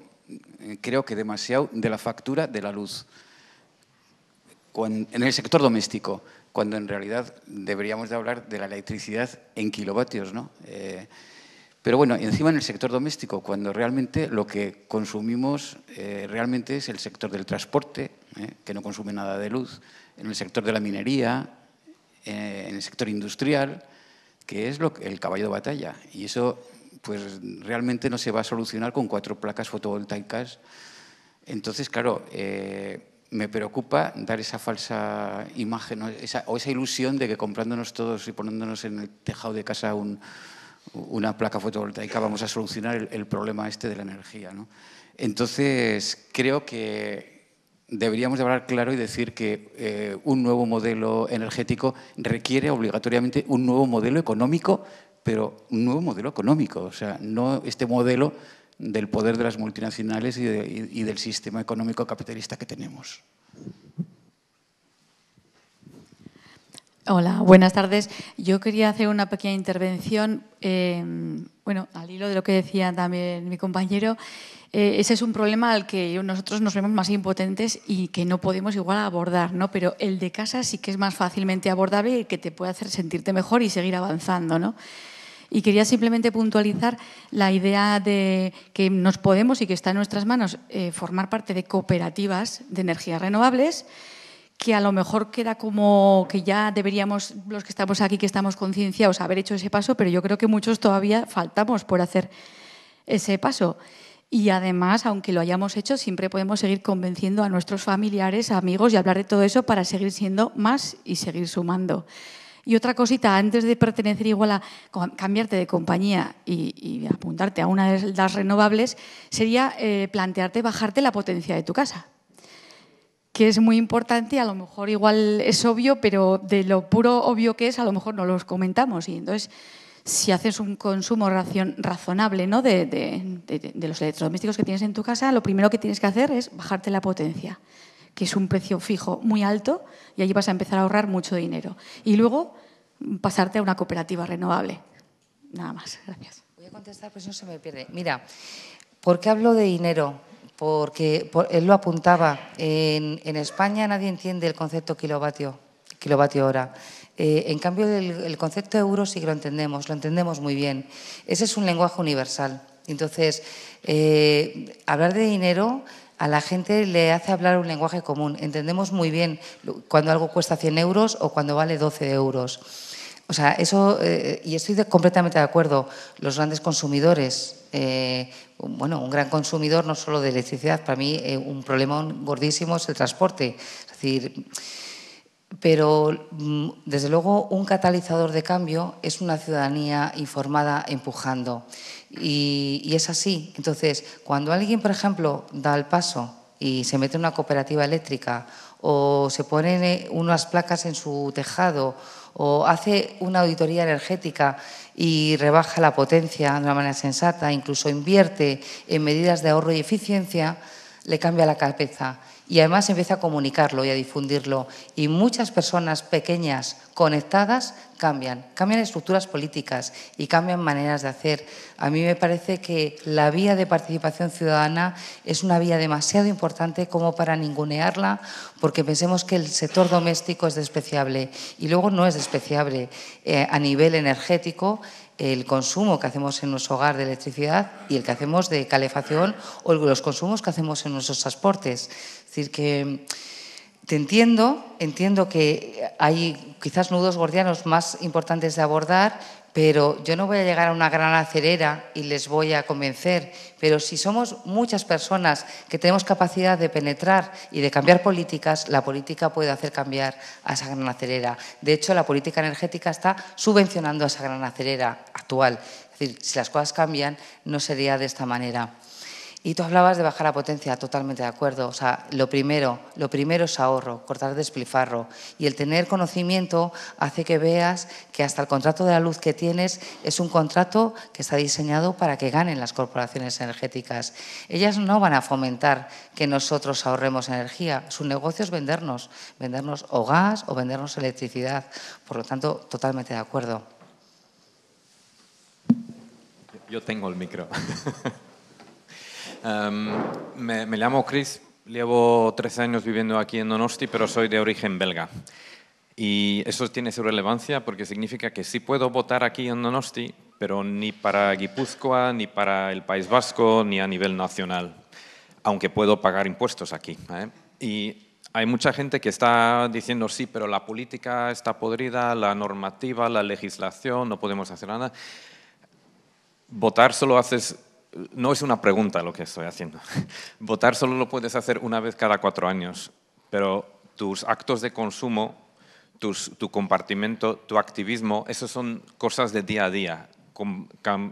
eh, creo que demasiado, de la factura de la luz en el sector doméstico, cuando en realidad deberíamos de hablar de la electricidad en kilovatios, ¿no? Eh, pero bueno, encima en el sector doméstico, cuando realmente lo que consumimos eh, realmente es el sector del transporte, eh, que no consume nada de luz, en el sector de la minería, en el sector industrial, que es lo el caballo de batalla. Y eso pues realmente no se va a solucionar con cuatro placas fotovoltaicas. Entonces, claro, me preocupa dar esa falsa imagen o esa ilusión de que comprándonos todos y poniéndonos en el tejado de casa una placa fotovoltaica vamos a solucionar el, problema este de la energía. Entonces, creo que deberíamos hablar claro y decir que eh, un nuevo modelo energético requiere obligatoriamente un nuevo modelo económico, pero un nuevo modelo económico, o sea, no este modelo del poder de las multinacionales y, del sistema económico capitalista que tenemos. Hola, buenas tardes. Yo quería hacer una pequeña intervención, eh, bueno, al hilo de lo que decía también mi compañero. Eh, ese es un problema al que nosotros nos vemos más impotentes y que no podemos igual abordar, ¿no? Pero el de casa sí que es más fácilmente abordable y que te puede hacer sentirte mejor y seguir avanzando, ¿no? Y quería simplemente puntualizar la idea de que nos podemos y que está en nuestras manos eh, formar parte de cooperativas de energías renovables que a lo mejor queda como que ya deberíamos, los que estamos aquí, que estamos concienciados, haber hecho ese paso, pero yo creo que muchos todavía faltamos por hacer ese paso. Y además, aunque lo hayamos hecho, siempre podemos seguir convenciendo a nuestros familiares, amigos y hablar de todo eso para seguir siendo más y seguir sumando. Y otra cosita, antes de pertenecer igual a cambiarte de compañía y, apuntarte a una de las renovables, sería eh, plantearte bajarte la potencia de tu casa que es muy importante, a lo mejor igual es obvio, pero de lo puro obvio que es, a lo mejor no los comentamos. Y entonces, si haces un consumo razonable ¿no? de los electrodomésticos que tienes en tu casa, lo primero que tienes que hacer es bajarte la potencia que es un precio fijo muy alto y allí vas a empezar a ahorrar mucho dinero. Y luego pasarte a una cooperativa renovable. Nada más, gracias. Voy a contestar, pues no se me pierde. Mira, ¿por qué hablo de dinero? Porque él lo apuntaba. En, España nadie entiende el concepto kilovatio, kilovatio hora. Eh, en cambio, el, concepto de euro sí que lo entendemos, lo entendemos muy bien. Ese es un lenguaje universal. Entonces, eh, hablar de dinero a la gente le hace hablar un lenguaje común. Entendemos muy bien cuando algo cuesta 100 euros o cuando vale 12 euros. O sea, eso, eh, y estoy completamente de acuerdo, los grandes consumidores, eh, bueno, un gran consumidor no solo de electricidad, para mí eh, un problema gordísimo es el transporte. decir, pero mm, desde luego un catalizador de cambio es una ciudadanía informada empujando. Y, es así. Entonces, cuando alguien, por ejemplo, da el paso y se mete en una cooperativa eléctrica o se pone eh, unas placas en su tejado o hace una auditoría energética y rebaja la potencia de una manera sensata, incluso invierte en medidas de ahorro y eficiencia, le cambia la cabeza y además empieza a comunicarlo y a difundirlo. Y muchas personas pequeñas conectadas cambian, cambian estructuras políticas y cambian maneras de hacer. A mí me parece que la vía de participación ciudadana es una vía demasiado importante como para ningunearla, porque pensemos que el sector doméstico es despreciable y luego no es despreciable eh, a nivel energético el consumo que hacemos en nuestro hogar de electricidad y el que hacemos de calefacción o los consumos que hacemos en nuestros transportes. Es decir, que mm, te entiendo, entiendo que hay quizás nudos gordianos más importantes de abordar pero yo no voy a llegar a una gran acerera y les voy a convencer, pero si somos muchas personas que tenemos capacidad de penetrar y de cambiar políticas, la política puede hacer cambiar a esa gran acerera. De hecho, la política energética está subvencionando a esa gran acerera actual. Es decir, si las cosas cambian, no sería de esta manera. Y tú hablabas de bajar la potencia, totalmente de acuerdo. O sea, lo primero, lo primero es ahorro, cortar desplifarro. Y el tener conocimiento hace que veas que hasta el contrato de la luz que tienes es un contrato que está diseñado para que ganen las corporaciones energéticas. Ellas no van a fomentar que nosotros ahorremos energía. Su negocio es vendernos, vendernos o gas o vendernos electricidad. Por lo tanto, totalmente de acuerdo. Yo tengo el micro. Em, me, llamo Chris, llevo 13 años viviendo aquí en Donosti, pero soy de origen belga. Y eso tiene su relevancia porque significa que sí puedo votar aquí en Donosti, pero ni para Guipúzcoa, ni para el País Vasco, ni a nivel nacional, aunque puedo pagar impuestos aquí. ¿eh? Y hay mucha gente que está diciendo, sí, pero la política está podrida, la normativa, la legislación, no podemos hacer nada. Votar solo haces no es una pregunta lo que estoy haciendo. Votar solo lo puedes hacer una vez cada cuatro años, pero tus actos de consumo, tu compartimento, tu activismo, esas son cosas de día a día.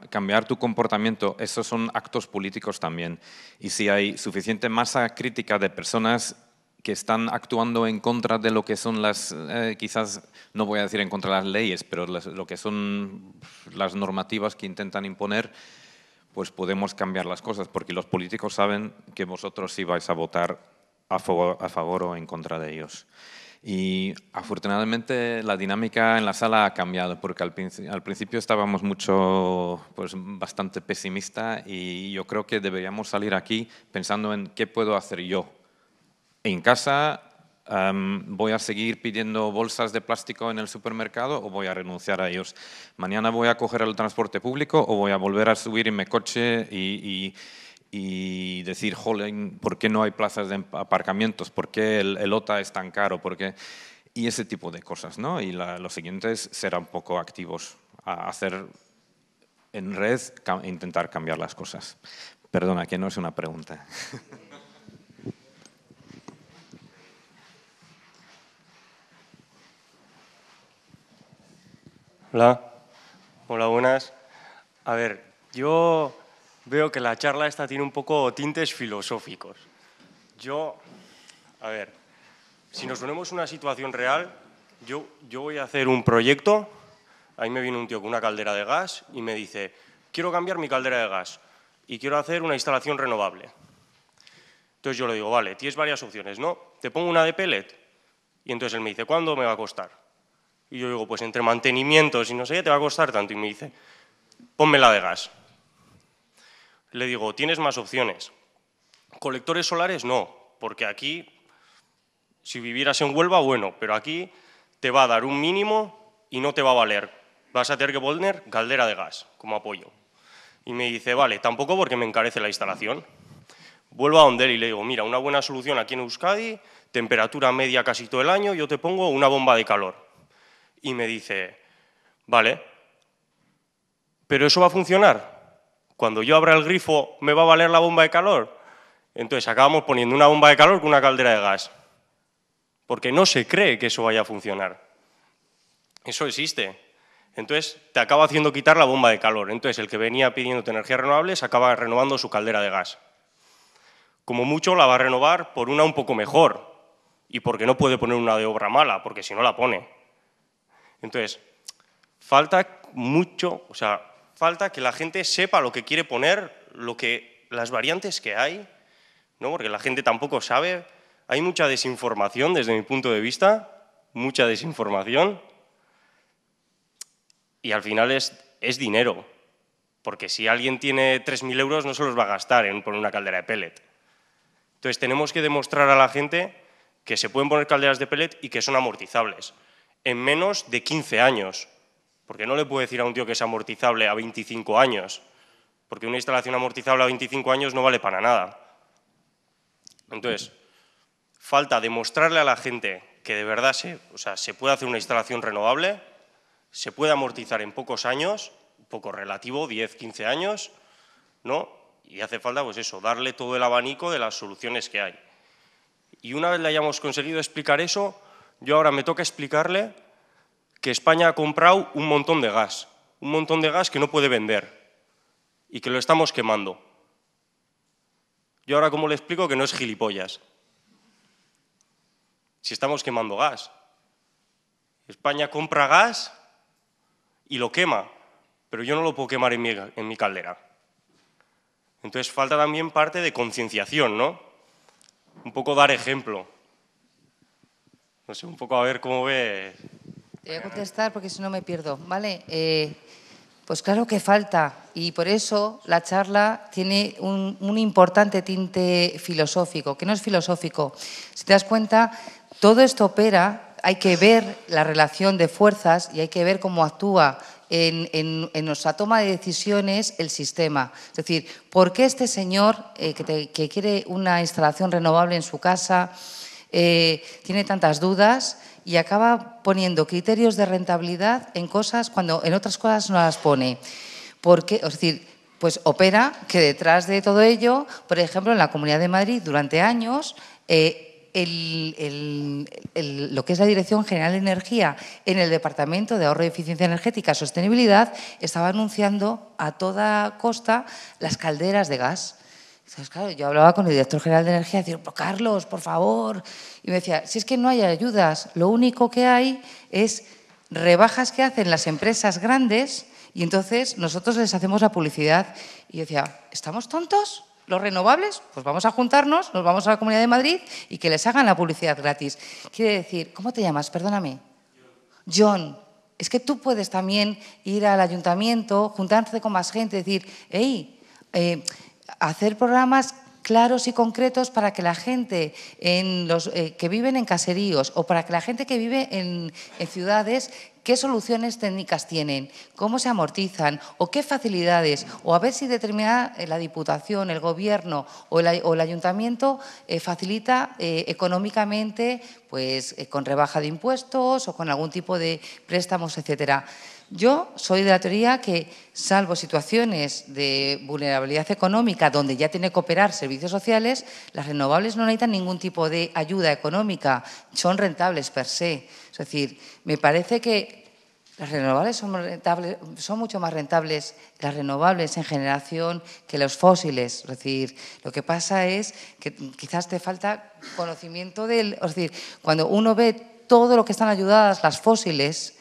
cambiar tu comportamiento, esos son actos políticos también. Y si hay suficiente masa crítica de personas que están actuando en contra de lo que son las, eh, quizás no voy a decir en contra de las leyes, pero lo que son las normativas que intentan imponer, pues podemos cambiar las cosas, porque los políticos saben que vosotros sí vais a votar a favor, o en contra de ellos. Y afortunadamente la dinámica en la sala ha cambiado, porque al, al, principio estábamos mucho, pues bastante pesimista y yo creo que deberíamos salir aquí pensando en qué puedo hacer yo en casa ¿Voy a seguir pidiendo bolsas de plástico en el supermercado o voy a renunciar a ellos? ¿Mañana voy a coger el transporte público o voy a volver a subir en mi coche y, y, decir, jolín, ¿por qué no hay plazas de aparcamientos? ¿Por qué el, OTA es tan caro? ¿Por qué? Y ese tipo de cosas, ¿no? Y la, los siguientes serán un poco activos a hacer en red, e intentar cambiar las cosas. Perdona, que no es una pregunta. Hola. Hola, buenas. A ver, yo veo que la charla esta tiene un poco tintes filosóficos. Yo, a ver, si nos ponemos una situación real, yo, yo voy a hacer un proyecto, ahí me viene un tío con una caldera de gas y me dice, quiero cambiar mi caldera de gas y quiero hacer una instalación renovable. Entonces yo le digo, vale, tienes varias opciones, ¿no? Te pongo una de pellet. Y entonces él me dice, ¿cuándo me va a costar? Y yo digo, pues entre mantenimientos y no sé qué te va a costar tanto. Y me dice, la de gas. Le digo, tienes más opciones. Colectores solares no, porque aquí, si vivieras en Huelva, bueno, pero aquí te va a dar un mínimo y no te va a valer. Vas a tener que poner caldera de gas como apoyo. Y me dice, vale, tampoco porque me encarece la instalación. Vuelvo a donde y le digo, mira, una buena solución aquí en Euskadi, temperatura media casi todo el año, yo te pongo una bomba de calor y me dice, vale, pero eso va a funcionar. Cuando yo abra el grifo, ¿me va a valer la bomba de calor? Entonces acabamos poniendo una bomba de calor con una caldera de gas, porque no se cree que eso vaya a funcionar. Eso existe. Entonces te acaba haciendo quitar la bomba de calor. Entonces el que venía pidiéndote energías renovables acaba renovando su caldera de gas. Como mucho la va a renovar por una un poco mejor y porque no puede poner una de obra mala, porque si no la pone. Entonces, falta mucho, o sea, falta que la gente sepa lo que quiere poner, lo que, las variantes que hay, ¿no? porque la gente tampoco sabe. Hay mucha desinformación desde mi punto de vista, mucha desinformación. Y al final es, es dinero, porque si alguien tiene 3.000 euros no se los va a gastar en poner una caldera de pellet. Entonces tenemos que demostrar a la gente que se pueden poner calderas de pellet y que son amortizables en menos de 15 años. Porque no le puedo decir a un tío que es amortizable a 25 años, porque una instalación amortizable a 25 años no vale para nada. Entonces, falta demostrarle a la gente que de verdad se, o sea, se puede hacer una instalación renovable, se puede amortizar en pocos años, poco relativo, 10, 15 años, ¿no? Y hace falta, pues eso, darle todo el abanico de las soluciones que hay. Y una vez le hayamos conseguido explicar eso, yo ahora me toca explicarle que España ha comprado un montón de gas, un montón de gas que no puede vender y que lo estamos quemando. Yo ahora cómo le explico que no es gilipollas. Si estamos quemando gas. España compra gas y lo quema, pero yo no lo puedo quemar en mi, en mi caldera. Entonces falta también parte de concienciación, ¿no? Un poco dar ejemplo un poco a ver cómo ve. Te voy a contestar porque si no me pierdo, ¿vale? Eh, pues claro que falta y por eso la charla tiene un, importante tinte filosófico, que no es filosófico. Si te das cuenta, todo esto opera, hay que ver la relación de fuerzas y hay que ver cómo actúa en, nuestra toma de decisiones el sistema. Es decir, ¿por qué este señor eh, que, que quiere una instalación renovable en su casa? Eh, tiene tantas dudas y acaba poniendo criterios de rentabilidad en cosas cuando en otras cosas no las pone. Porque, es decir, pues opera que detrás de todo ello, por ejemplo, en la Comunidad de Madrid durante años, eh, lo que es la Dirección General de Energía en el Departamento de Ahorro y Eficiencia Energética y Sostenibilidad estaba anunciando a toda costa las calderas de gas yo hablaba con el director general de energía, decía, Carlos, por favor. Y me decía, si es que no hay ayudas, lo único que hay es rebajas que hacen las empresas grandes y entonces nosotros les hacemos la publicidad. Y decía, ¿estamos tontos? ¿Los renovables? Pues vamos a juntarnos, nos vamos a la Comunidad de Madrid y que les hagan la publicidad gratis. Quiere decir, ¿cómo te llamas? Perdóname. John. Es que tú puedes también ir al ayuntamiento, juntarte con más gente, decir, hey, eh, hacer programas claros y concretos para que la gente en los, eh, que viven en caseríos o para que la gente que vive en, ciudades, qué soluciones técnicas tienen, cómo se amortizan o qué facilidades, o a ver si determinada eh, la Diputación, el Gobierno o el, Ayuntamiento eh, facilita económicamente pues, con rebaja de impuestos o con algún tipo de préstamos, etcétera. Yo soy de la teoría que, salvo situaciones de vulnerabilidad económica donde ya tiene que operar servicios sociales, las renovables no necesitan ningún tipo de ayuda económica, son rentables per se. Es decir, me parece que las renovables son, rentables, son mucho más rentables las renovables en generación que los fósiles. Es decir, lo que pasa es que quizás te falta conocimiento del. Es decir, cuando uno ve todo lo que están ayudadas las fósiles,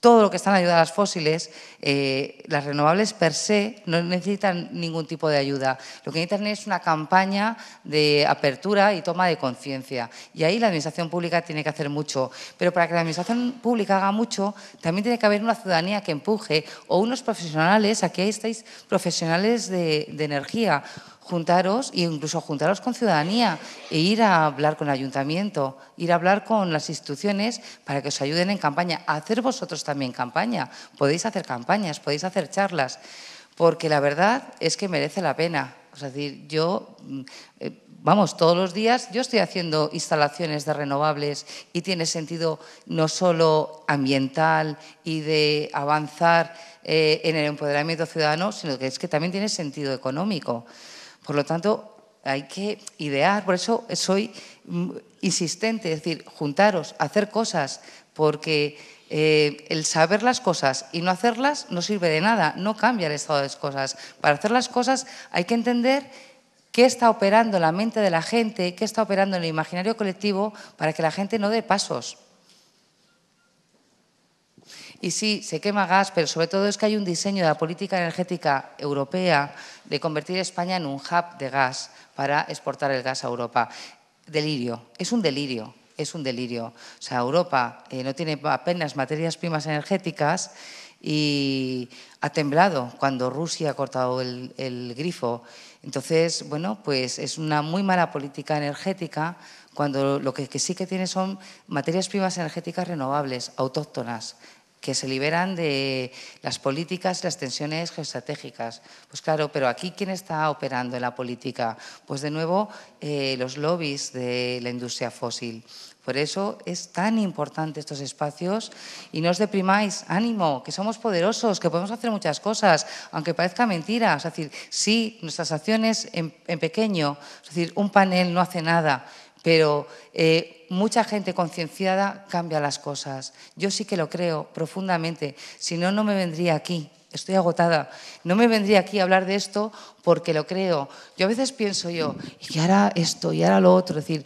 todo lo que están los fósiles, eh, las renovables per se no necesitan ningún tipo de ayuda. Lo que necesitan es una campaña de apertura y toma de conciencia. Y ahí la Administración Pública tiene que hacer mucho. Pero para que la Administración Pública haga mucho, también tiene que haber una ciudadanía que empuje o unos profesionales, aquí estáis profesionales de, de energía juntaros e incluso juntaros con ciudadanía e ir a hablar con el ayuntamiento, ir a hablar con las instituciones para que os ayuden en campaña, hacer vosotros también campaña. Podéis hacer campañas, podéis hacer charlas, porque la verdad es que merece la pena. Es decir, yo, mm, eh, vamos, todos los días yo estoy haciendo instalaciones de renovables y tiene sentido no solo ambiental y de avanzar eh, en el empoderamiento ciudadano, sino que es que también tiene sentido económico. Por lo tanto, hay que idear, por eso soy mm, insistente, es decir, juntaros, hacer cosas, porque eh, el saber las cosas y no hacerlas no sirve de nada, no cambia el estado de las cosas. Para hacer las cosas hay que entender qué está operando la mente de la gente, qué está operando en el imaginario colectivo, para que la gente no dé pasos. Y sí, se quema gas, pero sobre todo es que hay un diseño de la política energética europea de convertir España en un hub de gas para exportar el gas a Europa. Delirio, es un delirio, es un delirio. O sea, Europa eh, no tiene apenas materias primas energéticas y ha temblado cuando Rusia ha cortado el, grifo. Entonces, bueno, pues es una muy mala política energética cuando lo que sí que tiene son materias primas energéticas renovables, autóctonas, que se liberan de las políticas y las tensiones geoestratégicas. Pues claro, pero aquí ¿quién está operando en la política? Pues de nuevo eh, los lobbies de la industria fósil. Por eso es tan importante estos espacios y no os deprimáis, ánimo, que somos poderosos, que podemos hacer muchas cosas, aunque parezca mentira. Es decir, sí, nuestras acciones en pequeño, es decir, un panel no hace nada, pero eh, mucha gente concienciada cambia las cosas. Yo sí que lo creo profundamente, si no, no me vendría aquí. Estoy agotada. No me vendría aquí a hablar de esto porque lo creo. Yo a veces pienso yo, y que ahora esto, y ahora lo otro. decir,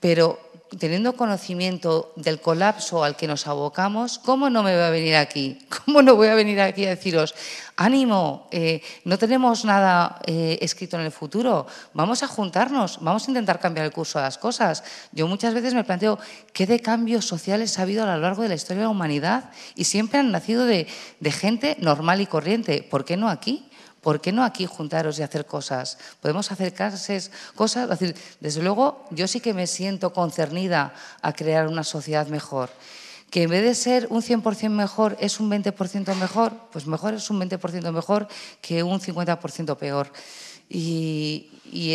pero teniendo conocimiento del colapso al que nos abocamos, ¿cómo no me voy a venir aquí? ¿Cómo no voy a venir aquí a deciros, ánimo, eh, no tenemos nada eh, escrito en el futuro, vamos a juntarnos, vamos a intentar cambiar el curso de las cosas? Yo muchas veces me planteo, ¿qué de cambios sociales ha habido a lo largo de la historia de la humanidad? Y siempre han nacido de gente normal y corriente, ¿por qué no aquí? ¿por qué no aquí juntaros y hacer cosas? Podemos acercarse cosas, desde luego yo sí que me siento concernida a crear una sociedad mejor. Que en vez de ser un 100% mejor es un 20% mejor, pues mejor es un 20% mejor que un 50% peor. y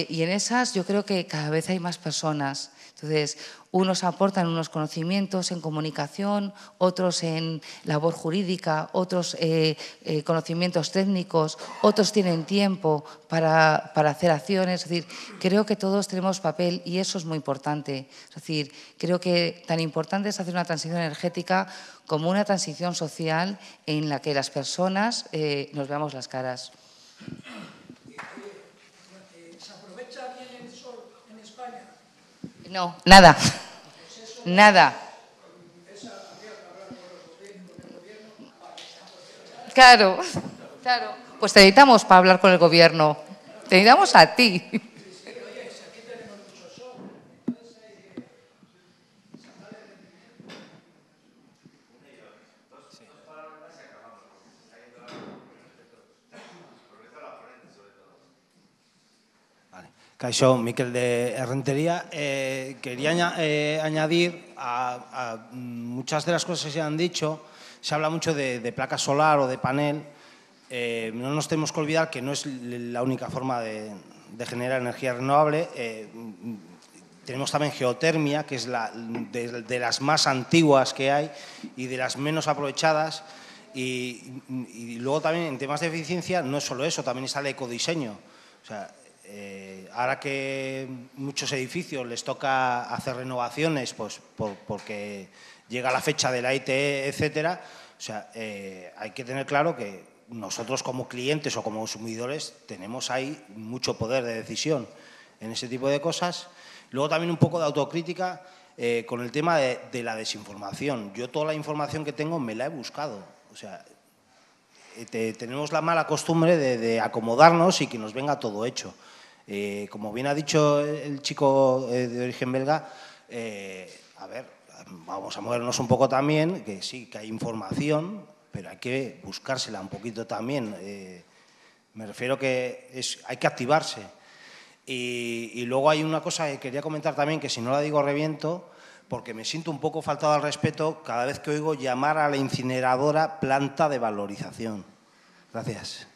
en esas yo creo que cada vez hay más personas. Entonces, unos aportan unos conocimientos en comunicación, otros en labor jurídica, otros eh, eh, conocimientos técnicos, otros tienen tiempo para, hacer acciones. Es decir, creo que todos tenemos papel y eso es muy importante. Es decir, creo que tan importante es hacer una transición energética como una transición social en la que las personas eh, nos veamos las caras. No, nada. Nada. Claro, claro. Pues te necesitamos para hablar con el gobierno. Te necesitamos a ti. Caixó, Miquel de Rentería. Eh, quería eh, añadir a, muchas de las cosas que se han dicho, se habla mucho de, placa solar o de panel. Eh, no nos tenemos que olvidar que no es la única forma de, generar energía renovable. tenemos también geotermia, que es la, de, las más antiguas que hay y de las menos aprovechadas. Y, y luego también en temas de eficiencia no es solo eso, también está el ecodiseño. O sea, eh, ahora que muchos edificios les toca hacer renovaciones pues, porque llega la fecha de la ITE, etcétera, o sea, eh, hay que tener claro que nosotros como clientes o como consumidores tenemos ahí mucho poder de decisión en ese tipo de cosas. Luego también un poco de autocrítica eh, con el tema de, la desinformación. Yo toda la información que tengo me la he buscado. O sea, tenemos la mala costumbre de, acomodarnos y que nos venga todo hecho. Eh, como bien ha dicho el chico eh, de origen belga, eh, a ver, vamos a movernos un poco también, que sí, que hay información, pero hay que buscársela un poquito también. me refiero que hay que activarse. Y, y, luego hay una cosa que quería comentar también, que si no la digo reviento, porque me siento un poco faltado al respeto cada vez que oigo llamar a la incineradora planta de valorización. Gracias.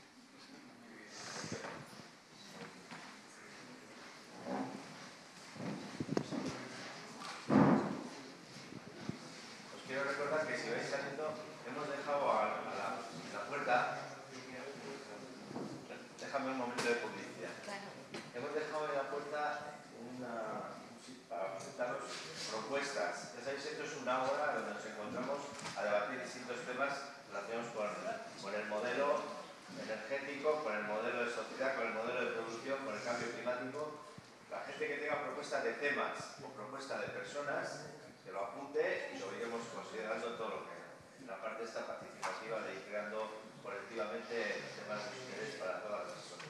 de temas o propuesta de personas, que lo apunte y lo iremos considerando todo lo que la parte esta participativa de ir creando colectivamente temas de interés para todas las personas.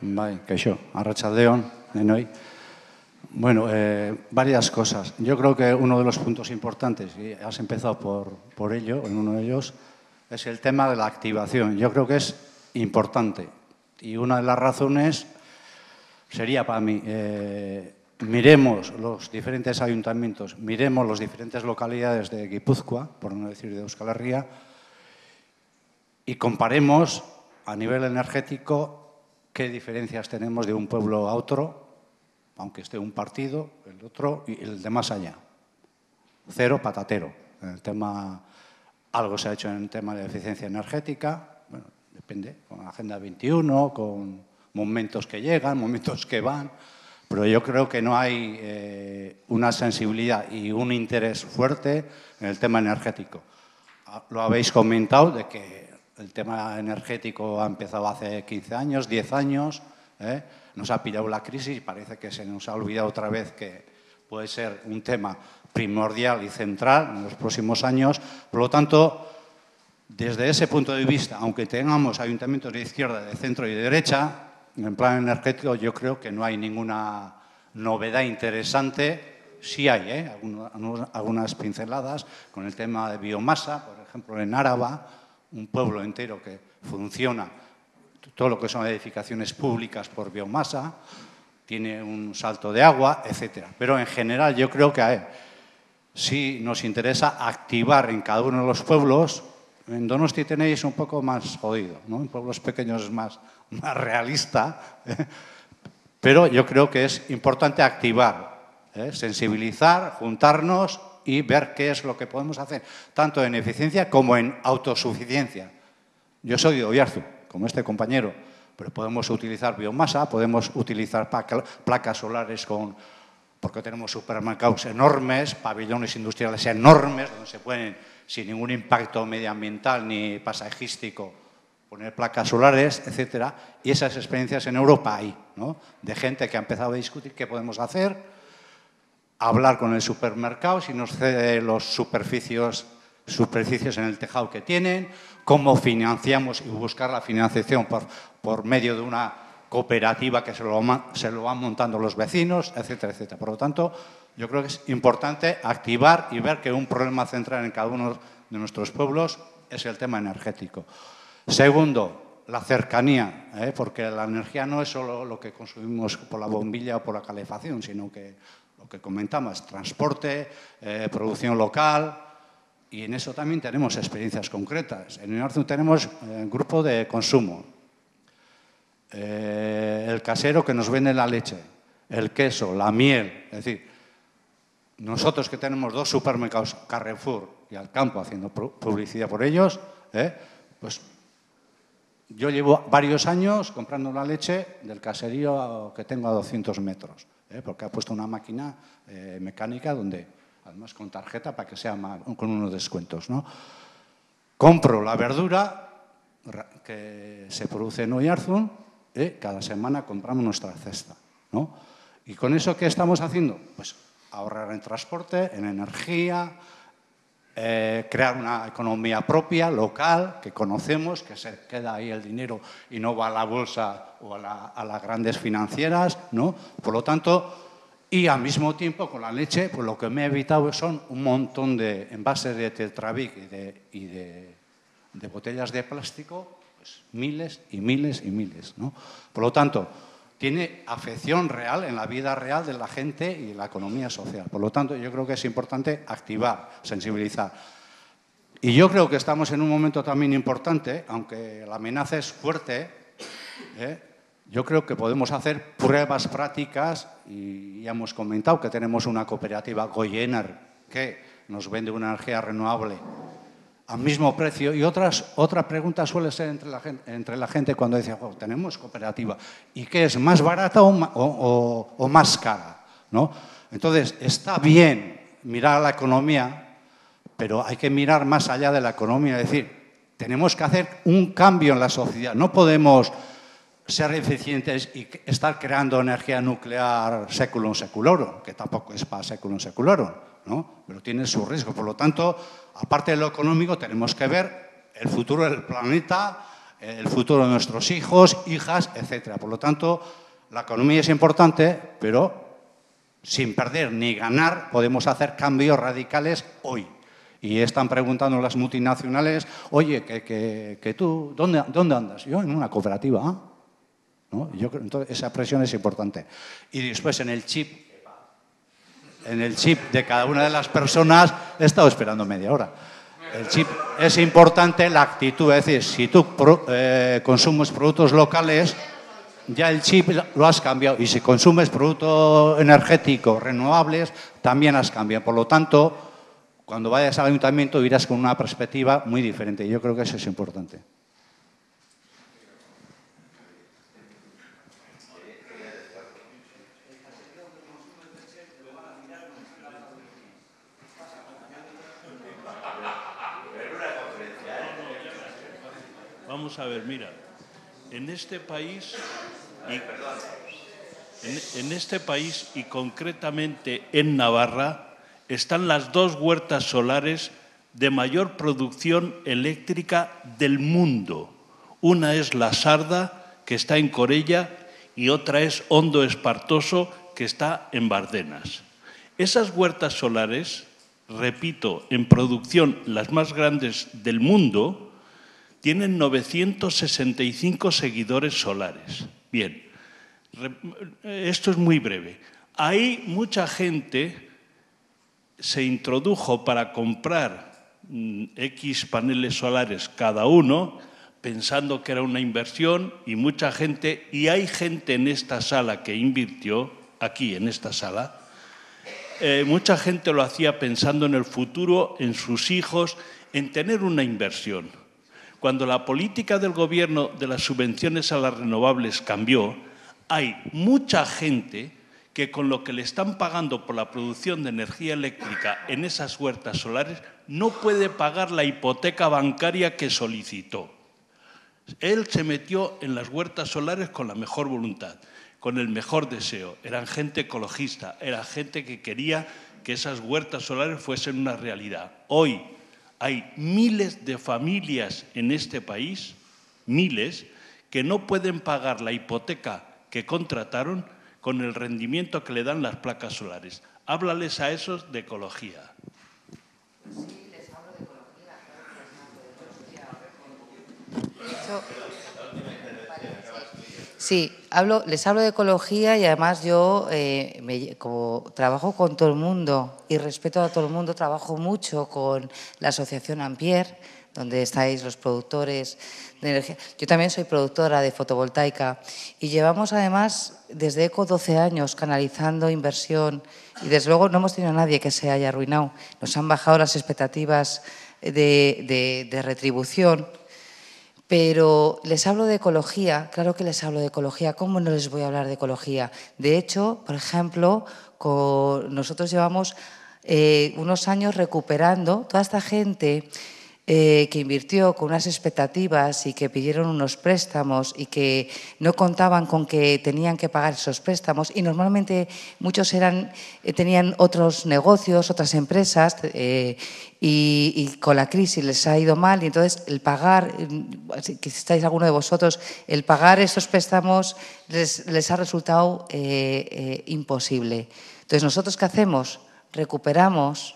Vale, Bai, kaixo, arratsaldeon, denoi. Bueno, eh, varias cosas. Yo creo que uno de los puntos importantes, y has empezado por, por ello, en uno de ellos, es el tema de la activación. Yo creo que es importante. Y una de las razones sería para mí, eh, miremos los diferentes ayuntamientos, miremos las diferentes localidades de Guipúzcoa, por no decir de Euskal Herria, y comparemos a nivel energético qué diferencias tenemos de un pueblo a otro, aunque esté un partido, el otro y el de más allá. Cero patatero. En el tema, algo se ha hecho en el tema de eficiencia energética, bueno, depende, con la Agenda 21, con momentos que llegan, momentos que van, pero yo creo que no hay eh, una sensibilidad y un interés fuerte en el tema energético. Ah, lo habéis comentado de que el tema energético ha empezado hace 15 años, 10 años, ¿eh? nos ha pillado la crisis y parece que se nos ha olvidado otra vez que puede ser un tema primordial y central en los próximos años. Por lo tanto, desde ese punto de vista, aunque tengamos ayuntamientos de izquierda, de centro y de derecha, en plan energético yo creo que no hay ninguna novedad interesante. Sí hay ¿eh? algunas, pinceladas con el tema de biomasa, por ejemplo, en Áraba, un pueblo entero que funciona todo lo que son edificaciones públicas por biomasa, tiene un salto de agua, etc. Pero en general yo creo que si sí nos interesa activar en cada uno de los pueblos. En Donosti tenéis un poco más jodido, en pueblos pequeños es más más realista, ¿eh? pero yo creo que es importante activar, ¿eh? sensibilizar, juntarnos y ver qué es lo que podemos hacer, tanto en eficiencia como en autosuficiencia. Yo soy de Oyarzu, como este compañero, pero podemos utilizar biomasa, podemos utilizar placas solares con, porque tenemos supermercados enormes, pabellones industriales enormes, donde se pueden, sin ningún impacto medioambiental ni pasajístico, poner placas solares, etcétera, y esas experiencias en Europa hay, ¿no? De gente que ha empezado a discutir qué podemos hacer, hablar con el supermercado si nos cede los superficios, superficies en el tejado que tienen, cómo financiamos y buscar la financiación por, medio de una cooperativa que se lo, se lo van montando los vecinos, etcétera, etcétera. Por lo tanto, yo creo que es importante activar y ver que un problema central en cada uno de nuestros pueblos es el tema energético. Segundo, la cercanía, ¿eh? porque la energía no es solo lo que consumimos por la bombilla o por la calefacción, sino que lo que comentamos, transporte, eh, producción local, y en eso también tenemos experiencias concretas. En norte tenemos eh, grupo de consumo, eh, el casero que nos vende la leche, el queso, la miel, es decir, nosotros que tenemos dos supermercados, Carrefour y Alcampo, haciendo publicidad por ellos, pues yo llevo varios años comprando la leche del caserío que tengo a 200 metros, ¿eh? porque ha puesto una máquina eh, mecánica donde, además con tarjeta para que sea con unos descuentos. ¿no? Compro la verdura que se produce en Oyarzun, ¿eh? cada semana compramos nuestra cesta. ¿no? ¿Y con eso qué estamos haciendo? Pues ahorrar en transporte, en energía, eh, crear una economía propia, local, que conocemos, que se queda ahí el dinero y no va a la bolsa o a, las grandes financieras, ¿no? Por lo tanto, y al mismo tiempo con la leche, pues lo que me he evitado son un montón de envases de Tetravic y, de, y de botellas de plástico, pues miles y miles y miles, ¿no? Por lo tanto, tiene afección real en la vida real de la gente y la economía social. Por lo tanto, yo creo que es importante activar, sensibilizar. Y yo creo que estamos en un momento también importante, aunque la amenaza es fuerte, ¿eh? yo creo que podemos hacer pruebas prácticas y ya hemos comentado que tenemos una cooperativa Goyener que nos vende una energía renovable al mismo precio. Y otras, otra pregunta suele ser entre la gente, cuando dice, oh, tenemos cooperativa, ¿y qué es, más barata o, más cara? ¿No? Entonces, está bien mirar a la economía, pero hay que mirar más allá de la economía, es decir, tenemos que hacer un cambio en la sociedad, no podemos ser eficientes y estar creando energía nuclear seculum seculoro que tampoco es para seculum seculorum. ¿no? pero tiene su riesgo. Por lo tanto, aparte de lo económico, tenemos que ver el futuro del planeta, el futuro de nuestros hijos, hijas, etc. Por lo tanto, la economía es importante, pero sin perder ni ganar podemos hacer cambios radicales hoy. Y están preguntando las multinacionales, oye, que, que, que tú, ¿dónde, ¿dónde andas? Yo en una cooperativa. ¿No? Yo, entonces, esa presión es importante. Y después en el chip en el chip de cada una de las personas, he estado esperando media hora. El chip es importante, la actitud, es decir, si tú eh, consumes productos locales, ya el chip lo has cambiado. Y si consumes productos energéticos renovables, también has cambiado. Por lo tanto, cuando vayas al ayuntamiento, irás con una perspectiva muy diferente. Yo creo que eso es importante. vamos a ver, mira, en este país... Y, en, este país y concretamente en Navarra están las dos huertas solares de mayor producción eléctrica del mundo. Una es La Sarda, que está en Corella, y otra es Hondo Espartoso, que está en Bardenas. Esas huertas solares, repito, en producción las más grandes del mundo, tienen 965 seguidores solares. Bien, esto es muy breve. Ahí mucha gente se introdujo para comprar mm, X paneles solares cada uno, pensando que era una inversión y mucha gente, y hay gente en esta sala que invirtió, aquí en esta sala, eh, mucha gente lo hacía pensando en el futuro, en sus hijos, en tener una inversión cuando la política del gobierno de las subvenciones a las renovables cambió, hay mucha gente que con lo que le están pagando por la producción de energía eléctrica en esas huertas solares no puede pagar la hipoteca bancaria que solicitó. Él se metió en las huertas solares con la mejor voluntad, con el mejor deseo. Eran gente ecologista, era gente que quería que esas huertas solares fuesen una realidad. Hoy, hay miles de familias en este país, miles, que no pueden pagar la hipoteca que contrataron con el rendimiento que le dan las placas solares. Háblales a esos de ecología. Sí, hablo, les hablo de ecología y además yo, eh, me, como trabajo con todo el mundo y respeto a todo el mundo, trabajo mucho con la Asociación Ampier, donde estáis los productores de energía. Yo también soy productora de fotovoltaica y llevamos además desde ECO 12 años canalizando inversión y desde luego no hemos tenido a nadie que se haya arruinado. Nos han bajado las expectativas de retribución pero les hablo de ecología, claro que les hablo de ecología, ¿cómo no les voy a hablar de ecología? De hecho, por ejemplo, nosotros llevamos eh, unos años recuperando toda esta gente eh, que invirtió con unas expectativas y que pidieron unos préstamos y que no contaban con que tenían que pagar esos préstamos y normalmente muchos eran, eh, tenían otros negocios, otras empresas eh, y, con la crisis les ha ido mal y entonces el pagar, mm, si estáis alguno de vosotros, el pagar esos préstamos les, les ha resultado imposible. Entonces nosotros qué hacemos? Recuperamos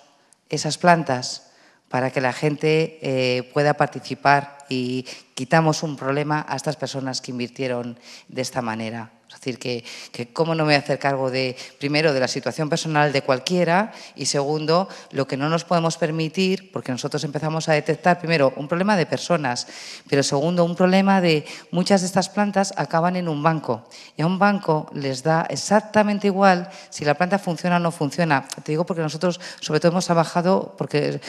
esas plantas para que la gente eh, pueda participar y quitamos un problema a estas personas que invirtieron de esta manera. Es decir, que, que, cómo no me voy a hacer cargo de, primero, de la situación personal de cualquiera y segundo, lo que no nos podemos permitir, porque nosotros empezamos a detectar, primero, un problema de personas, pero segundo, un problema de muchas de estas plantas acaban en un banco. Y a un banco les da exactamente igual si la planta funciona o no funciona. Te digo porque nosotros, sobre todo, hemos trabajado porque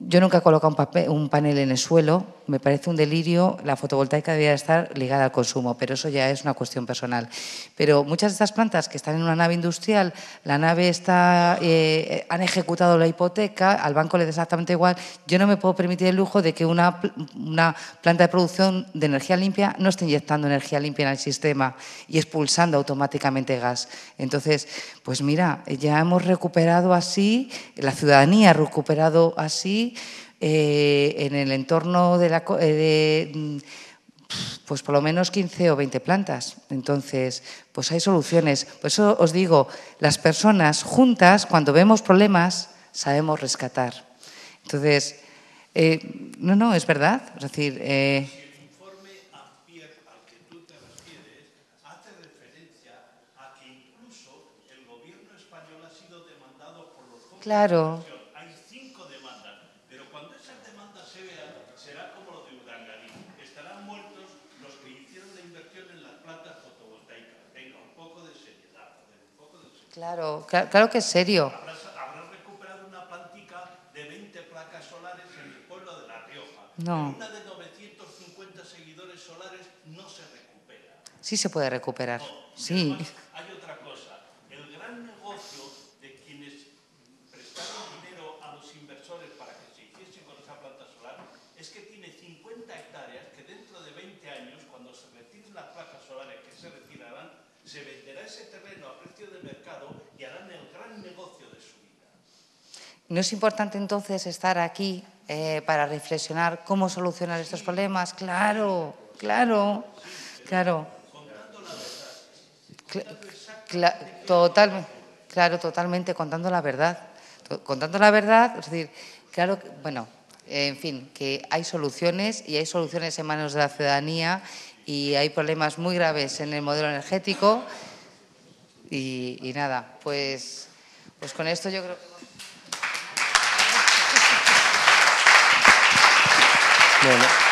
yo nunca he colocado un, papel, un, panel en el suelo, me parece un delirio, la fotovoltaica debería estar ligada al consumo, pero eso ya es una cuestión personal. Pero muchas de estas plantas que están en una nave industrial, la nave está, eh, han ejecutado la hipoteca, al banco le da exactamente igual, yo no me puedo permitir el lujo de que una, una planta de producción de energía limpia no esté inyectando energía limpia en el sistema y expulsando automáticamente gas. Entonces, pues mira, ya hemos recuperado así, la ciudadanía ha recuperado así eh, en el entorno de la... Eh, mm, pues por lo menos 15 o 20 plantas. Entonces, pues hay soluciones. Por eso os digo, las personas juntas, cuando vemos problemas, sabemos rescatar. Entonces, eh, no, no, es verdad. Es decir, Claro. Hay cinco demandas, pero cuando esas demandas se vean, será como lo de Udangarí. Estarán muertos los que hicieron la inversión en las plantas fotovoltaicas. Venga, un poco de seriedad. Un poco de seriedad. Claro, claro, que es serio. Habrá recuperado una plantica de 20 placas solares en el pueblo de La Rioja. Una de 950 seguidores solares no se recupera. Sí se puede recuperar. sí. ¿No es importante entonces estar aquí eh, para reflexionar cómo solucionar estos problemas? Claro, claro, claro. total, claro, totalmente, contando la verdad. Contando la verdad, es decir, claro, bueno, en fin, que hay soluciones y hay soluciones en manos de la ciudadanía y hay problemas muy graves en el modelo energético. Y, nada, pues, pues con esto yo creo morning.